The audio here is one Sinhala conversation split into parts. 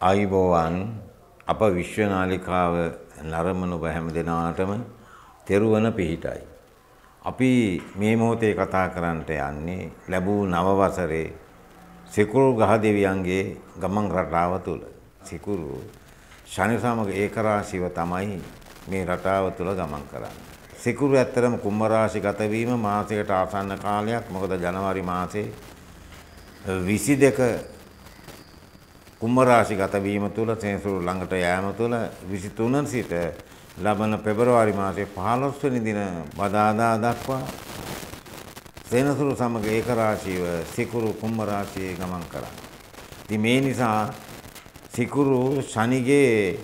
ආයුබෝවන් අප විශ්වනාලිකාව නරමනු බැහැම දෙනාටම තෙරුවන පිහිටයි. අපි මේ මොහොතේ කතා කරන්නට යන්නේ ලැබූ නවවසරේ සිකුරු ගහදෙවියන්ගේ ගමන් රටාව තුළ. සිකුරු ශනි සමග ඒකරාශිව තමයි මේ රටාව තුළ ගමන් කරන්න. සිකුරු ඇත්තරම කුම්භරාශි ගතවීම මාසයකට ආසන්න කාලයක් මොකද ජනවාරි මාසේ විසි දෙක කුම්භ රාශිගත වීම තුළ සෙනසුරු ළඟට යෑම තුළ 23 සිට ලබන පෙබරවාරි මාසයේ 15 වෙනි දින බදාදා දක්වා සෙනසුරු සමග ඒක රාශියව සිකුරු කුම්භ රාශියේ ගමන් කරා. ඉතින් මේ නිසා සිකුරු ශනිගේ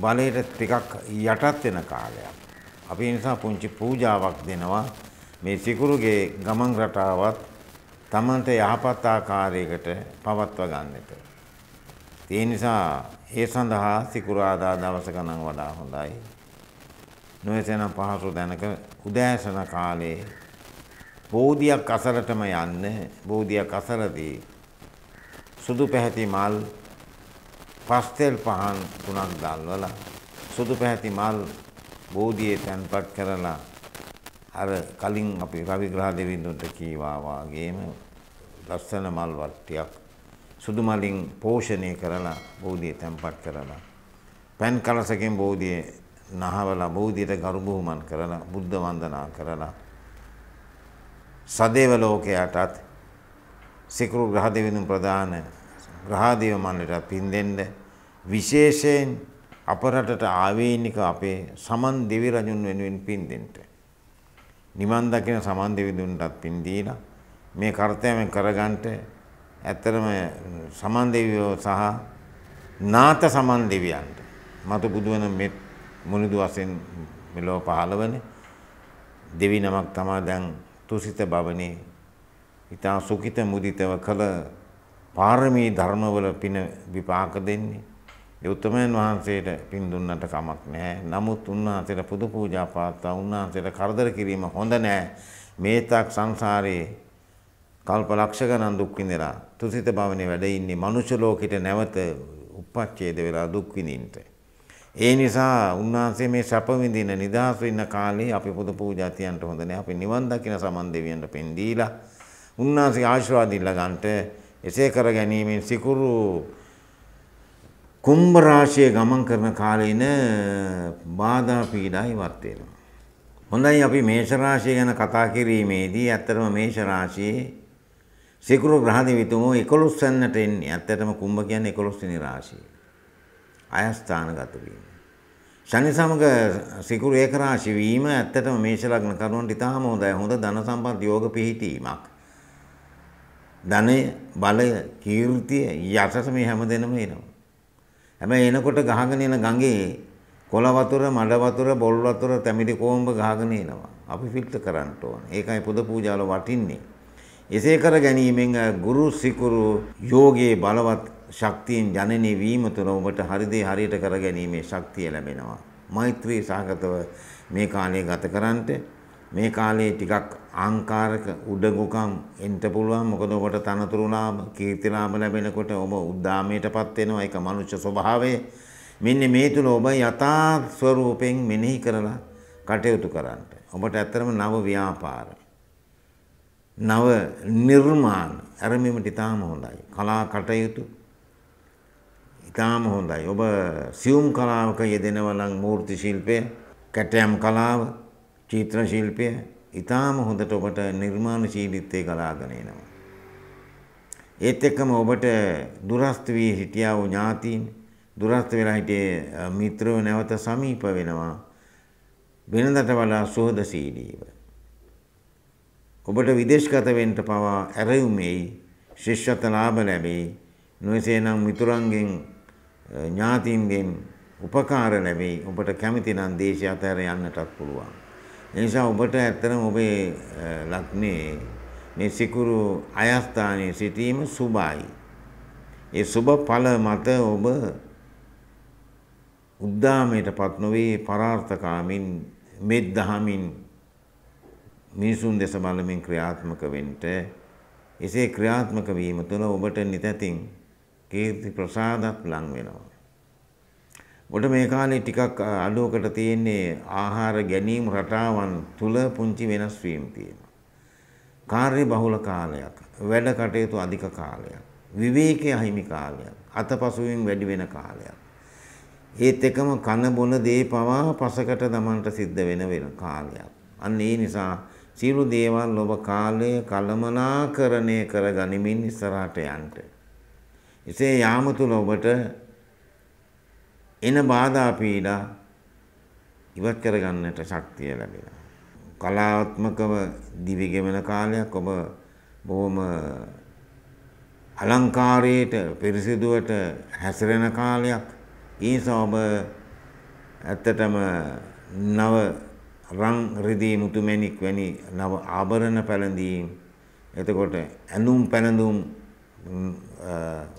බලයට ටිකක් යටත් වෙන කාලයක්. අපි නිසා පුංචි පූජාවක් දෙනවා මේ සිකුරුගේ ගමන් රටාවත් තමන්ට යහපත් ආකාරයකට පවත්වා ගන්නට. ඒ නිසා ඒ සඳහා සිකුරාදා දවස ගණන් වඩා හොඳයි. නොයසනම් පහසු දැනක උදෑසන කාලේ බෝධියක් අසලටම යන්න බෝධියක් අසලදී සුදු පැහැති මල් පස්තෙල් පහන් තුනක් දැල්වලා සුදු පැහැති මල් බෝධියේ තැන්පත් කරලා අර කලින් අපි රවිග්‍රහ දෙවිඳුන්ට කීවා වාගේම ලස්සන මල් වට්ටියක් සුදු මලින් පෝෂණය කරලා බෝධිය තැම්පත් කරලා පැන් කලසකින් බෝධිය නහවලා බෝධියට ගරුබුහුමන් කරලා බුද්ධ වන්දනා කරලා සදේව ලෝකයටත් සිකුරු ග්‍රහ දෙවිඳුන් ප්‍රදාන ග්‍රහදේව මණ්ඩලට පින් දෙන්න විශේෂයෙන් අපරටට ආවේනික අපේ සමන් දෙවි රජුන් වෙනුවෙන් පින් දෙන්න. නිවන් දකින සමන් දෙවිඳුන්ටත් පින් දීලා මේ කර්තව්‍යයෙන් කරගන්න ඇත්තරම සමන් දෙවියෝ සහ නාත සමන් දෙවියන්ට මතු බුදුවන මෙත් මුනිදු වශයෙන් මෙලොව පහළවන දෙවි නමක් තමා දැන් තුසිත බවනේ ඊතා සුඛිත මුදිතව කළ පාරමී ධර්මවල පින විපාක දෙන්නේ ඒ උත්තමයන් වහන්සේට පින් දුන්නට කමක් නැහැ. නමුත් උන්වහන්සේට පුදු පූජා පාත්තා උන්වහන්සේට කරදර කිරීම හොඳ නැහැ. මේතක් සංසාරේ කල්ප ලක්ෂ ගණන් දුක් විඳලා තුසිත භවනේ වැඩ ඉන්නේ මනුෂ්‍ය ලෝකෙට නැවත උපච්ඡේද වෙලා දුක් විඳින්නට. ඒ නිසා උන්වහන්සේ මේ සැප විඳින නිදහස් වෙන්න කාලේ අපි පොද පූජා තියන්න හොඳ නැහැ. අපි නිවන් දකින සමන් දෙවියන්ට පෙන් දීලා උන්වහන්සේ ආශිර්වාද ඉල්ල ගන්නට එසේ කර ගැනීමෙන් සිකුරු කුම්භ රාශිය ගමන් කරන කාලේන බාධා පීඩා ඉවත් වෙනවා. හොඳයි අපි මේෂ රාශිය ගැන කතා කිරීමේදී ඇත්තටම මේෂ රාශියේ සිකුරු ග්‍රහදිවිතුණු 11 වෙනිට එන්නේ. ඇත්තටම කුම්භ කියන්නේ 11 වෙනි රාශිය. අයස්ථානගත වීම. ශනි සමග සිකුරු ඒක රාශි වීම ඇත්තටම මේෂ ලග්න කරුණට ඉතාම හොඳයි. හොඳ ධන සම්පත් යෝග පිහිටීමක්. ධනය, බලය, කීර්තිය යටට මේ හැමදේම එනවා. හැබැයි එනකොට ගහගෙන එන ගඟේ කොළ වතුර, මඩ වතුර, බොල් වතුර, තැමිලි කොඹ ගහගෙන එනවා. අපි ෆිල්ටර් කරන්න ඕන. ඒකයි පුද පූජාවල වටින්නේ. එසේ කර ගැනීමෙන් ගුරු සිකුරු යෝගයේ බලවත් ශක්තියෙන් ජනනය වීම තුළ ඔබට හරිදේ හරියට කර ගැනීමේ ශක්තිය ලැබෙනවා. මෛත්‍රී සහගතව මේ කාලය ගත කරන්නට මේ කාලේ ටිකක් ආංකාරක උඩගුකම් එන්න පුළුවන් මොකද ඔබට තනතුරුලාම කීර්තිලාම ලැබෙනකොට ඔබ උද්දාමයටපත් වෙනවා ඒක මනුෂ්‍ය ස්වභාවය මෙන්න මේ තුල ඔබ යථා ස්වરૂපෙන් මෙනෙහි කරලා කටයුතු කරන්න ඔබට ඇත්තරම නව ව්‍යාපාරයි නව නිර්මාණ ඇරමීමට ඉතාම හොඳයි. කලා කටයුතු ඉතාම හොඳයි. ඔබ සියුම් කලාවක යෙදෙනවනම් මූර්ති ශිල්පය, කැටයම් කලාව, චිත්‍ර ශිල්පය ඉතාම හොඳට ඔබට නිර්මාණශීලීත්වය ගලාගෙන එනවා. ඒත් එක්කම ඔබට දුරස්ත වී හිටියා වූ ඥාතීන් දුරස්ත වෙලා හිටියේ මිත්‍රව නැවත සමීප වෙනවා. වෙනදට වඩා සුහදශීලීව. ඔබට විදේශගත වෙන්න පවා ඇරයුමෙයි ශිෂ්‍යත ලාභ ලැබෙයි නොවේසේනම් මිතුරන්ගෙන් ඥාතීන්ගෙන් උපකාර ලැබෙයි ඔබට කැමති නම් දේශය අතහැර යන්නටත් පුළුවන්. එනිසා ඔබට ඇත්තනම් ඔබේ ලක්නේ මේ සිකුරු අයස්ථානයේ සිටීම සුභයි. ඒ සුබ ඵල මත ඔබ උද්දාමයටපත් නොවේ පරාර්ථකාමින් මෙත් දහමින් මිනිසුන් දෙස බලමින් ක්‍රියාත්මක වෙන්න එසේ ක්‍රියාත්මක වීම තුළ ඔබට නිතැතින් කීර්ති ප්‍රසාදක් ලං වෙනවා. ඔබට මේ කාලේ ටිකක් අඩුවකට තියෙන්නේ ආහාර ගැනීම රටාවන් තුල පුංචි වෙනස් වීම් තියෙනවා. කාර්ය බහුල කාලයක්, වැඩ කටයුතු අධික කාලයක්, විවේකයේ අහිමි කාලයක්, අතපසුවීම් වැඩි වෙන කාලයක්. ඒත් එකම කන බොන දේ පවා පසකට දමන්නට සිද්ධ වෙන වෙන කාලයක්. අන්න ඒ නිසා සියලු දේවල් ඔබ කාලය කළමනාකරණය කර ගනිමින් ඉස්සරහට යන්න. එසේ යාම තුල ඔබට එන බාධා පීඩා ඉවත් කර ගන්නට ශක්තිය ලැබෙනවා. කලාත්මකව දිවි ගෙවන කාලයක් ඔබ බොහොම අලංකාරයට පිරිසිදුවට හැසිරෙන කාලයක් ඊස ඔබ ඇත්තටම නව රං රිදී මුතුමැණික් වැනි නව ආභරණ පැළඳීම් එතකොට ඇඳුම් පැළඳුම්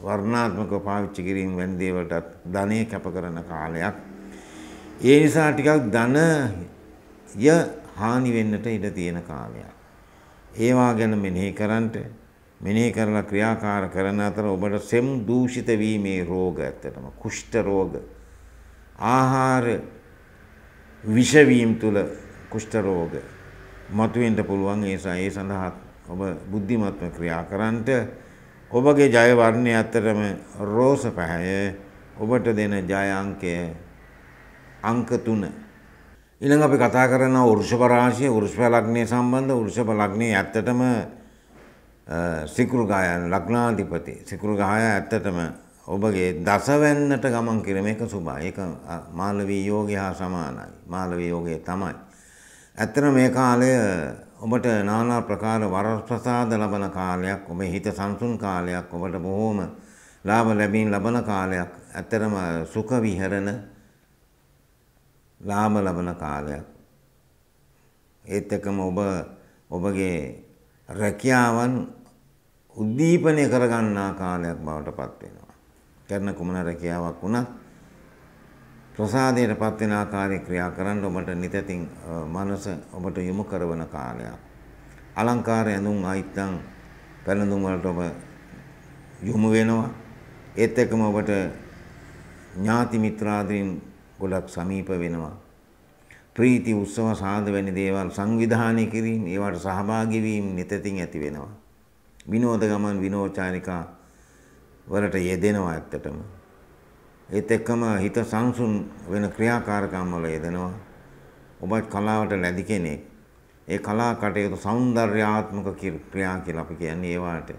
වර්ණාත්මකව පාවිච්චි කිරීම වැනි දේවලටත් ධනෙ කැප කරන කාලයක්. ඒ නිසා ටිකක් ධනය හානි වෙන්නට ඉඩ තියෙන කාලයක්. ඒවා ගැන මෙනෙහි කරන්ට මෙනෙහි කරලා ක්‍රියාකාර කරන අතර ඔබට සෙම් දූෂිත වීමේ රෝග ඇත්තටම කුෂ්ඨ රෝග ආහාර විෂවීම් තුළ කුෂ්ඨ රෝග මතුවෙන්න පුළුවන් ඒ ඒ සඳහා ඔබ බුද්ධිමත්ව ක්‍රියා කරන්නට ඔබගේ ජය වර්ණය අතරම රෝස පැහැය ඔබට දෙන ජය අංකය අංක 3 ඊළඟ අපි කතා කරන වෘෂභ රාශිය වෘෂභ ලග්නය සම්බන්ධ වෘෂභ ලග්නය ඇත්තටම සිකුරු ගායන ලග්නාධිපති සිකුරු ගාය ඇත්තටම ඔබගේ දසවැන්නට ගමන් කිරීම එක සුභයි. ඒක මාළවී යෝගය හා සමානයි. මාළවී යෝගය තමයි. ඇත්තට මේ කාලය ඔබට নানা ප්‍රකාර වරප්‍රසාද ලබන කාලයක්, ඔබේ හිත සංසුන් කාලයක්, ඔබට බොහෝම ලාභ ලැබීම් ලබන කාලයක්. ඇත්තටම සුඛ විහරණ ලාභ ලබන කාලයක්. ඒත් එක්කම ඔබ ඔබගේ රැකියාවන් උද්දීපනය කරගන්නා කාලයක් බවට පත් වෙනවා. කරන කුමන රැකියාවක් වුණත් ප්‍රසාදයට පත්වෙන ආකාරය ක්‍රියා කරන්න ඔබට නිතැතින් මනස ඔබට යොමු කරවන කාලයක්. අලංකාර ඇඳුම් අයිත්තං පැළඳුම් වලට ඔබ යොමු වෙනවා. ඒත් එක්කම ඔබට ඥාති මිත්‍රාදීන් ගොඩක් සමීප වෙනවා. ප්‍රීති උත්සව සාද වැනි දේවල් සංවිධානය කිරීම ඒවට සහභාගී වීම නිතැතින් ඇති වෙනවා. විනෝද ගමන් විනෝචාරිකා වලට යෙදෙනවා ඇත්තටම. ඒත් එක්කම හිත සංසුන් වෙන ක්‍රියාකාරකම් වල යෙදෙනවා. ඔබත් කලාවට නැදි කෙනෙක්. ඒ කලා කටයුතු సౌందర్యාත්මක ක්‍රියා කියලා අපි කියන්නේ ඒවාට.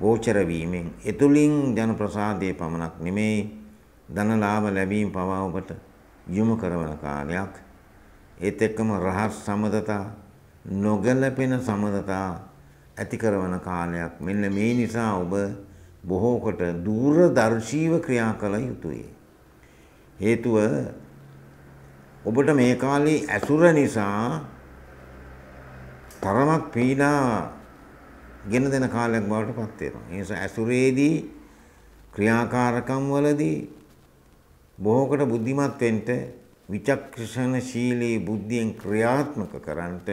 ගෝචර වීමෙන් එතුලින් ජන ප්‍රසාදයේ පමණක් නෙමෙයි ධනලාභ ලැබීම පවා ඔබට යොමු කරන කාලයක්. ඒත් එක්කම රහස් සමදතා නොගැලපෙන සමදතා ඇති කරන කාලයක්. මෙන්න මේ නිසා ඔබ බොහෝකොට දූරදර්ශීව ක්‍රියා කළ යුතුය. හේතුව ඔබට මේ කාලේ ඇසුර නිසා තරමක් පීඩා ගෙන දෙන කාලයක් බවට පත් වෙනවා. ඒ නිසා ඇසුරේදී ක්‍රියාකාරකම් වලදී බොහෝකට බුද්ධිමත් වෙන්න විචක්ෂණශීලී බුද්ධියෙන් ක්‍රියාත්මක කරන්නට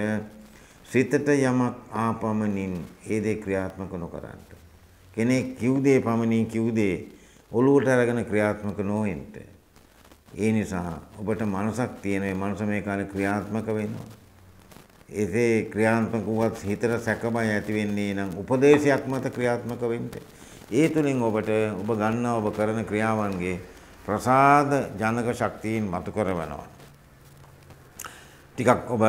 සිතට යමක් ආපමණින් ඒ දේ ක්‍රියාත්මක නොකරන්නට කෙනෙක් කිව්දේ පමණින් කිව්දේ ඔළුවට අරගෙන ක්‍රියාත්මක නොවෙන්ට. ඒ නිසා ඔබට මනසක් තියෙනවේ මනස මේ කාලේ ක්‍රියාත්මක වෙනවා. එසේ ක්‍රියාත්මක වුවත් හිතට සැකමයි ඇති වෙන්නේ නම් උපදේශයක් මත ක්‍රියාත්මක වෙන්න. ඒ තුලින් ඔබට ඔබ ගන්නා ඔබ කරන ක්‍රියාවන්ගේ ප්‍රසාද ජනක ශක්තියින් මතු කරවනවා. ටිකක් ඔබ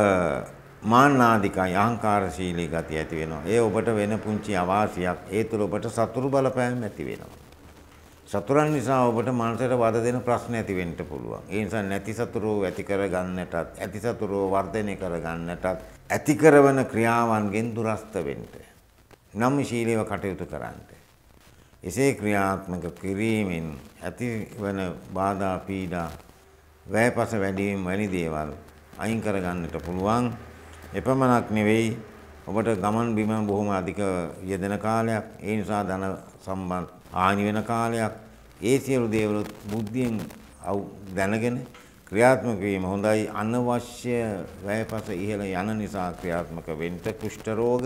මාන්නාධිකයි අහංකාරශීලී ගති ඇති වෙනවා. ඒ ඔබට වෙන පුංචි අවාසියක් ඒ තුළ ඔබට සතුරු බලපෑම් ඇති වෙනවා. සතුරන් නිසා ඔබට මනසට වද දෙන ප්‍රශ්න ඇති වෙන්න පුළුවන්. ඒ නිසා නැති සතුරෝ ඇති කර ගන්නටත්, ඇති සතුරෝ වර්ධනය කර ගන්නටත්, ඇති කරවන ක්‍රියාවන්ගෙන් දුරස්ත වෙන්න. නම් ශීලීව කටයුතු කරන්න. එසේ ක්‍රියාත්මක කිරීමෙන් ඇතිවන බාධා පීඩා වැයපස වැඩි වීම වැනි දේවල් අයින් කර ගන්නට පුළුවන්. එපමණක් නෙවෙයි ඔබට ගමන් බිමන් බොහොම අධික යෙදෙන කාලයක් ඒ නිසා ධන සම්බන්ධ හානි වෙන කාලයක් ඒ සියලු දේවලුත් බුද්ධියෙන් දැනගෙන ක්‍රියාත්මක වීම හොඳයි අනවශ්‍ය වැයපස ඉහළ යන නිසා ක්‍රියාත්මක වෙන්න කුෂ්ඨ රෝග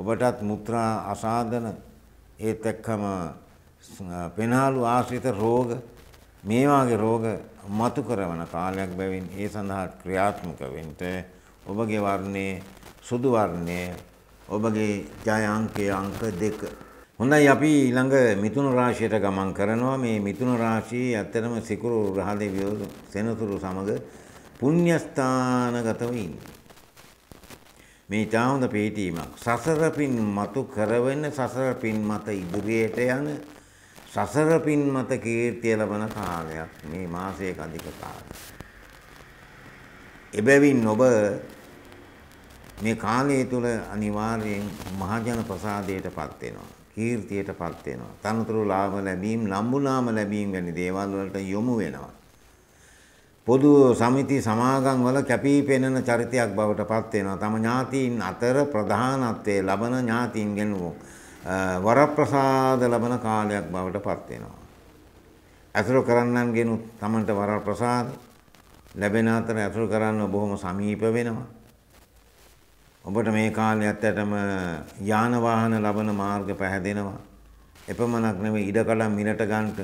ඔබටත් මුත්‍රා අසාධන ඒත් එක්කම පෙනාලු ආශ්‍රිත රෝග මේ වාගේ රෝග මතු කරවන කාලයක් බැවින් ඒ සඳහා ක්‍රියාත්මක වෙන්න ඔබගේ වර්ණය සුදු වර්ණය ඔබගේ ජය අංකය අංක දෙක. හොඳයි අපි ඊළඟ මිථුන රාශියට ගමන් කරනවා මේ මිථුන රාශියේ ඇත්තටම සිකුරු රහදෙවියෝ සෙනසුරු සමග පුණ්‍ය ස්ථානගතව ඉන්නේ. මේ ඊටාවඳ පිටීමක් සසර පින් මතු කරවෙන සසර පින් මත ඉදිරියට යන සසර පින් මත කීර්තිය ලබන කාලයක් මේ මාසයේ අධික කාලය. එබැවින් ඔබ මේ කාලය තුළ අනිවාර්යෙන් මහජන ප්‍රසාදයට පත් වෙනවා. කීර්තියට පත් වෙනවා. තනතුරු ලාභ ලැබීම්, නම්බුනාම ලැබීම් වැනි දේවල් වලට යොමු වෙනවා. පොදු සමිති සමාගම් වල කැපී පෙනෙන චරිතයක් බවට පත් වෙනවා. තම ඥාතීන් අතර ප්‍රධානත්වයේ ලබන ඥාතීන්ගෙන් වරප්‍රසාද ලබන කාලයක් බවට පත් වෙනවා. ඇසුරු කරන්නන්ගෙනුත් තමන්ට වරප්‍රසාද ලැබෙන අතර ඇසුරු කරන්න බොහොම සමීප වෙනවා. ඔබට මේ කාලේ ඇත්තටම යාන වාහන ලබන මාර්ග පැහැදෙනවා. එපමණක් නෙවෙයි ඉඩකඩම් මිලට ගන්නට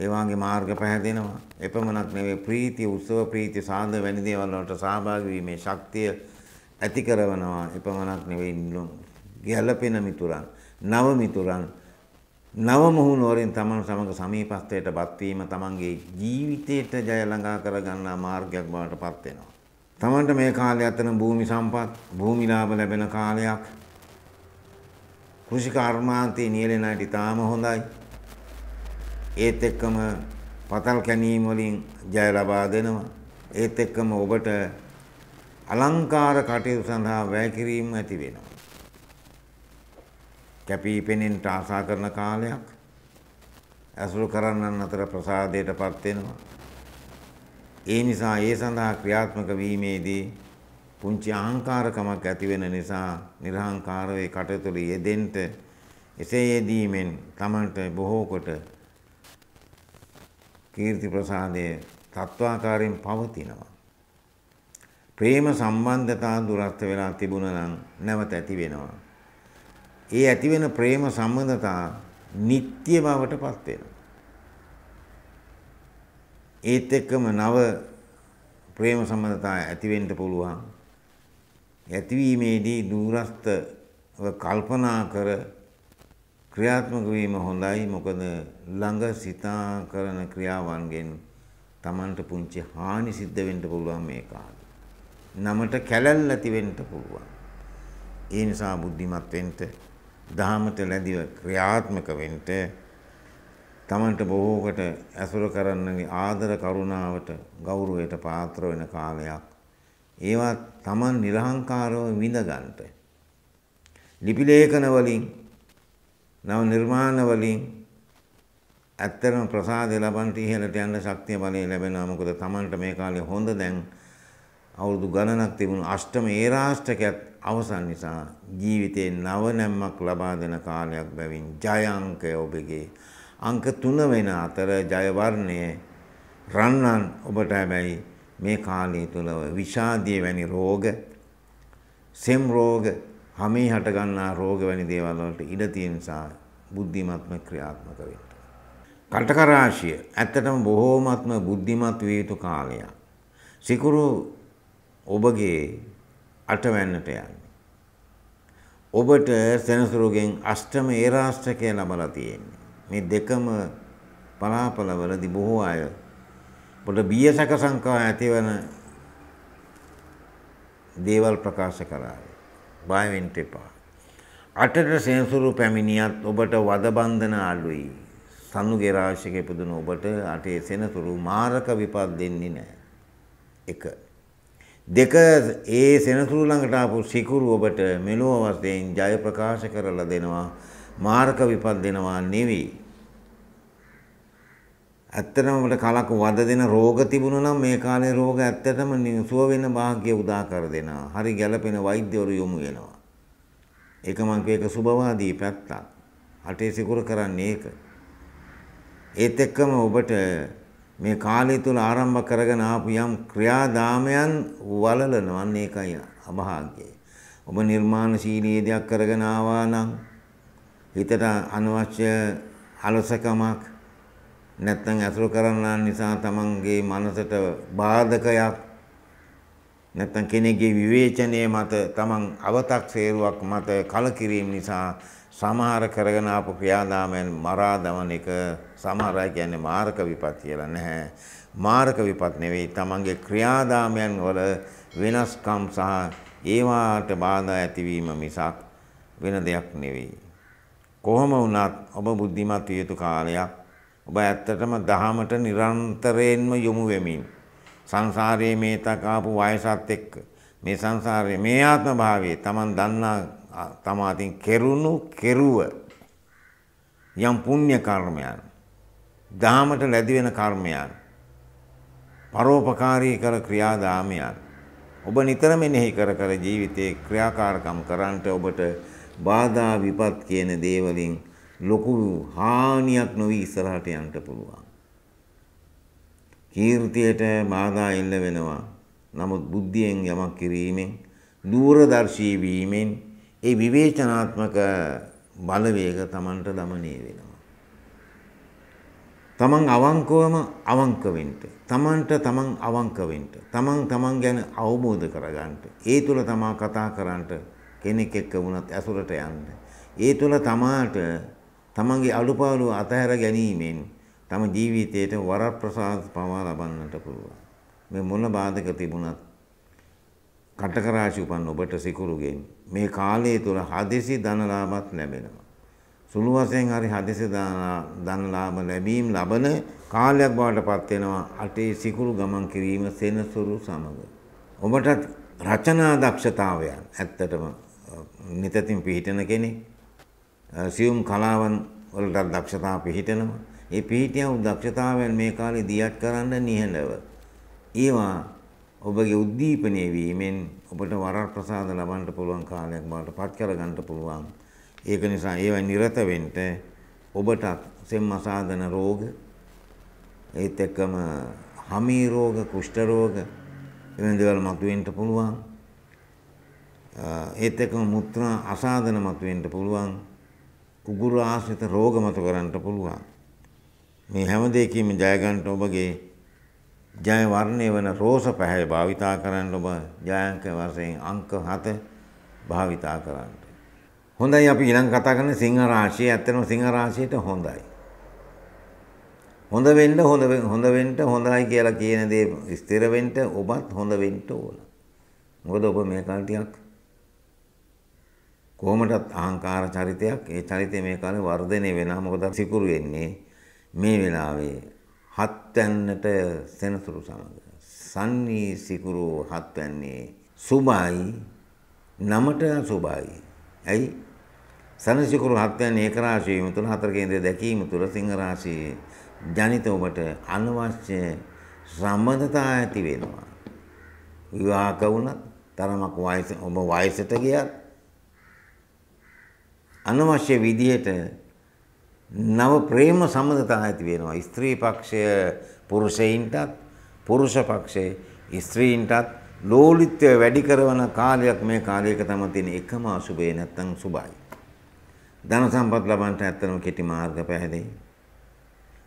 ඒ වගේ මාර්ග පැහැදෙනවා. එපමණක් නෙවෙයි ප්‍රීතිය උත්සව ප්‍රීතිය සාඳ වැනි දේවල් වලට සහභාගී වීමේ ශක්තිය ඇති කරනවා. එපමණක් නෙවෙයි ගැළපෙන මිතුරන්, නව මිතුරන් නව මුහුණු වලින් තමන් සමග සමීපත්වයට පත්වීම තමන්ගේ ජීවිතයට ජය ළඟා කරගන්නා මාර්ගයක් බවට පත් වෙනවා. තමන්ට මේ කාලය අතන භූමි සම්පත් භූමිලාභ ලැබෙන කාලයක් කෘෂි කර්මාන්තයේ නියැලෙන අයට ඉතාම හොඳයි ඒත් එක්කම පතල් කැණීම් වලින් ජය ලබා දෙනවා ඒත් එක්කම ඔබට අලංකාර කටයුතු සඳහා වැය කිරීම ඇති වෙනවා කැපී පෙනෙන්නට ආසා කරන කාලයක් ඇසුරු කරන්නන් අතර ප්‍රසාදයටපත් වෙනවා ඒ නිසා ඒ සඳහා ක්‍රියාත්මක වීමේදී පුංචි අහංකාරකමක් ඇති වෙන නිසා නිර්හංකාරව ඒ කටයුතු වල යෙදෙන්න එසේ යෙදීමෙන් තමන්ට බොහෝ කොට කීර්ති ප්‍රසාදයේ තත්වාකාරයෙන් පවතිනවා. ප්‍රේම සම්බන්ධතා දුරස්ත වෙලා තිබුණා නම් නැවත ඇති වෙනවා. ඒ ඇති වෙන ප්‍රේම සම්බන්ධතා නিত্য බවටපත් වෙනවා. ඒත් එක්කම නව ප්‍රේම සම්බන්ධතා ඇතිවෙන්න පුළුවන්. ඇතිවීමේදී දුරස්තව කල්පනා කර ක්‍රියාත්මක වීම හොඳයි මොකද ළඟ සිතා කරන ක්‍රියාවන්ගෙන් Tamanට පුංචි හානි සිද්ධ වෙන්න පුළුවන් මේ කාලේ. නමට කැළැල් ඇති වෙන්න පුළුවන්. ඒ නිසා බුද්ධිමත් වෙන්න, දහමට ලැබිව ක්‍රියාත්මක වෙන්න තමන්ට බොහෝකට ඇසුර කරන්න ආදර කරුණාවට ගෞරවයට පාත්‍ර වෙන කාලයක්. ඒවා තමන් නිර්හංකාරව විඳගන්ට. ලිපිලේඛන වලින් නව නිර්මාණ වලින් ඇත්තටම ප්‍රසාදය ලබන්ට ඉහළට යන්න ශක්තිය බලය ලැබෙනවා. මොකද තමන්ට මේ කාලේ හොඳ දැන් අවුරුදු ගණනක් තිබුණු අෂ්ටම ඒ රාෂ්ටකයත් අවසන් නිසා ජීවිතේ නව නැම්මක් ලබා දෙන කාලයක් බැවින් ජයංකය ඔබගේ අංක 3 වෙන අතර ජයවර්ණය රන්නන් ඔබට හැබැයි මේ කාලය තුල විෂාදිය වැනි රෝග සෙම් රෝග හැමේ හට ගන්නා රෝග වැනි දේවල් වලට ඉඩ තියෙන නිසා බුද්ධිමත්ම ක්‍රියාත්මක වෙන්න. කටක රාශිය ඇත්තටම බොහෝමත්ම බුද්ධිමත් විය යුතු කාලයක්. සිකුරු ඔබගේ අටවැන්නට යන්නේ. ඔබට සෙනසුරුගෙන් අෂ්ටම ඒරාෂ්ටකය ලබලා තියෙන්නේ. මේ දෙකම පලාපලවලදී බොහෝ අය පොඩ බියසක සංකා ඇතිවන දේවල් ප්‍රකාශ කරාය. බය වෙන්න එපා. අටට සෙන්සුරු පැමිණියත් ඔබට වදබන්ධන අඩුයි. සනුගේ රාශියක ඉපදුන ඔබට අටේ සෙනසුරු මාරක විපත් දෙන්නේ නැහැ. එක. දෙක ඒ සෙනසුරු ළඟට ආපු සිකුරු ඔබට මෙලොව වශයෙන් ජය ප්‍රකාශ කරලා දෙනවා. මාරක විපත් දෙනවා නෙවෙයි. ඇත්තටම අපිට කලක වද දෙන රෝග තිබුණා නම් මේ කාලේ රෝග ඇත්තටම සුව වෙන භාග්‍ය උදා කර දෙනවා. හරි ගැළපෙන වෛද්‍යවරු යොමු වෙනවා. ඒක මං කියේක සුබවාදී පැත්තක්. අටේ සිකුර කරන්නේ ඒක. ඒත් එක්කම ඔබට මේ කාලය තුල ආරම්භ කරගෙන ආපු යම් ක්‍රියාදාමයන් වලලනවන් ඒකයි අභාග්‍යය. ඔබ නිර්මාණශීලී දෙයක් කරගෙන ආවා නම් හිතට අනවශ්‍ය අලසකමක් නැත්නම් ඇසුරු කරන නිසා තමන්ගේ මනසට බාධකයක් නැත්නම් කෙනෙක්ගේ විවේචනය මත තමන් අවතක් සේරුවක් මත කලකිරීම නිසා සමහර කරගෙන ආපු ක්‍රියාදාමයන් මරා දමන එක සමහර අය කියන්නේ මාර්ග විපත් කියලා නැහැ. මාර්ග විපත් නෙවෙයි තමන්ගේ ක්‍රියාදාමයන් වල වෙනස්කම් සහ ඒවාට බාධා ඇතිවීම මිසක් වෙන දෙයක් නෙවෙයි. කොහොම වුණත් ඔබ බුද්ධිමත් විය යුතු කාලයක් ඔබ ඇත්තටම දහමට නිරන්තරයෙන්ම යොමු වෙමින් සංසාරයේ මේ තකාපු වයසත් එක්ක මේ සංසාරයේ මේ ආත්ම භාවයේ Taman දන්නා තමා අතින් කෙරුණු කෙරුව යම් පුණ්‍ය කර්මයන් දහමට ලැබි වෙන කර්මයන් පරෝපකාරී කර ක්‍රියාදාමයන් ඔබ නිතර මෙනෙහි කර කර ජීවිතේ ක්‍රියාකාරකම් කරන්ට ඔබට බාධා විපත් කියන දේවලින් ලොකු හානියක් නොවී ඉස්සරහට යන්න පුළුවන්. කීර්තියට බාධා එල්ල වෙනවා. නමුත් බුද්ධියෙන් යමක් කිරීමෙන්, දූරදර්ශී වීමෙන් ඒ විවේචනාත්මක බලවේග Tamanට দমনය වෙනවා. Taman අවංකවම අවංක වෙන්න. Tamanට Taman අවංක වෙන්න. Taman Taman ගැන අවබෝධ කරගන්න. ඒ තුල තමා කතා කරන්නට කෙනෙක් එක්ක වුණත් ඇසුරට යන්න. ඒ තුල තමාට තමන්ගේ අලුපාලු අතහැර ගැනීමෙන් තම ජීවිතයට වරප්‍රසාද පවා ලබන්නට පුළුවන්. මේ මොන බාධක තිබුණත් කටකරාශි උපන් ඔබට සිකුරුගෙන් මේ කාලය තුළ හදිසි ධනලාභත් ලැබෙනවා. සුළු වශයෙන් හරි හදිසි ධනලාභ ලැබීම් ලබන කාලයක් බවට පත් වෙනවා අටේ සිකුරු ගමන් කිරීම සෙනසුරු සමග. ඔබටත් රචනා දක්ෂතාවයන් ඇත්තටම නිතතින් පිහිටන කෙනෙක් සියුම් කලාවන් වලට දක්ෂතාව පිහිටෙනවා. ඒ පිහිටියව දක්ෂතාවයන් මේ කාලේ දියත් කරන්න නිහඬව. ඒවා ඔබගේ උද්දීපනය වීමෙන් ඔබට වරප්‍රසාද ලබන්න පුළුවන් කාලයක් බවට පත් කරගන්න පුළුවන්. ඒක නිසා ඒවා නිරත වෙන්න ඔබට සෙම් අසාධන රෝග ඒත් එක්කම හමී රෝග කුෂ්ඨ රෝග වෙන දේවල් මතුවෙන්න පුළුවන්. ඒත් එක්කම මුත්‍රා අසාධන මතුවෙන්න පුළුවන්. කුගුරු ආශ්‍රිත රෝග මතු කරන්න පුළුවන්. මේ හැම දෙයකින්ම ජයගන්ට ඔබගේ ජය වර්ණය වන රෝස පැහැය භාවිතා කරන්න ඔබ ජයංක වශයෙන් අංක හත භාවිතා කරන්න. හොඳයි අපි ඊළඟ කතා කරන සිංහ රාශිය ඇත්තම සිංහ රාශියට හොඳයි. හොඳ වෙන්න හොඳ හොඳ වෙන්න හොඳයි කියලා කියන දේ ස්ථිර වෙන්න ඔබත් හොඳ වෙන්න ඕන. මොකද ඔබ මේ කාලේ ටිකක් කොහොමටත් ආහංකාර චරිතයක් ඒ චරිතය මේ කාලේ වර්ධනය වෙනවා මොකද සිකුරු වෙන්නේ මේ වෙලාවේ හත්වැන්නට සෙනසුරු සමග සන්නී සිකුරු හත්වැන්නේ සුභයි නමට සුභයි ඇයි සනසිකුරු හත්වැන්නේ ඒක රාශියම තුල හතර කේන්ද්‍රය දැකීම තුල සිංහ රාශියේ ජනිත ඔබට අනවශ්‍ය සම්බන්ධතා ඇති වෙනවා විවාහක වුණත් තරමක් වයස ඔබ වයසට ගියත් අනවශ්‍ය විදිහට නව ප්‍රේම සම්බන්ධතා ඇති වෙනවා. ස්ත්‍රී පක්ෂය පුරුෂයින්ටත් පුරුෂ පක්ෂය ස්ත්‍රීන්ටත් ලෝලිත්‍ය වැඩි කරන කාලයක් මේ කාලයක තමයි තියෙන එකම අසුබේ නැත්තම් සුබයි. ධන සම්පත් ලබන්නට ඇත්තම කෙටි මාර්ග පැහැදේ.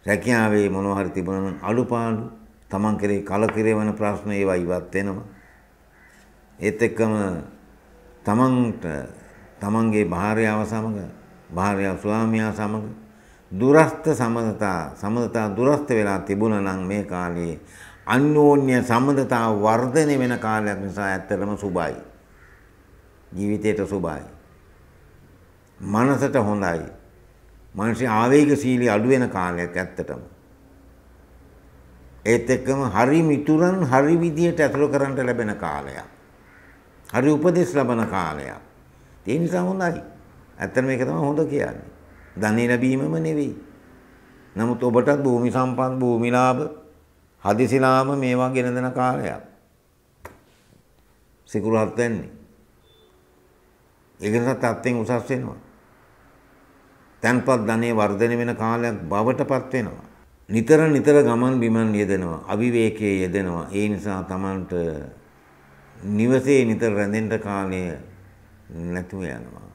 රැකියාවේ මොනවා හරි තිබුණා නම් අලුපාලු තමන් කෙරේ කලකිරෙවන ප්‍රශ්න ඒවා ඉවත් වෙනවා. ඒත් එක්කම තමන්ට තමන්ගේ භාර්යාව සමග භාර්යාව ස්වාමියා සමග දුරස්ත සමඳතා සමඳතා දුරස්ත වෙලා තිබුණා නම් මේ කාලයේ අන්‍යෝන්‍ය සමඳතා වර්ධනය වෙන කාලයක් නිසා ඇත්තටම සුබයි. ජීවිතයට සුබයි. මනසට හොඳයි. මානසික ආවේගශීලී අඩු වෙන කාලයක් ඇත්තටම. ඒත් එක්කම හරි මිතුරන් හරි විදියට ඇතුළු කරන්ට ලැබෙන කාලයක්. හරි උපදෙස් ලබන කාලයක්. ඒ නිසා හොඳයි. ඇත්තට මේක තමයි හොඳ කියන්නේ. ධනෙ ලැබීමම නෙවෙයි. නමුත් ඔබටත් භූමි සම්පත්, භූමි ලාභ, හදිසි ලාභ මේවා ගෙන දෙන කාලයක්. සිකුරහත් වෙන්නේ. ඒකනත් අත්යෙන් උසස් වෙනවා. තන්පත් ධනෙ වර්ධනය වෙන කාලයක් බවටපත් වෙනවා. නිතර නිතර ගමන් බිමන් යෙදෙනවා. අවිවේකයේ යෙදෙනවා. ඒ නිසා Tamanට නිවසේ නිතර රැඳෙන්න කාලය නැතුව යනවා.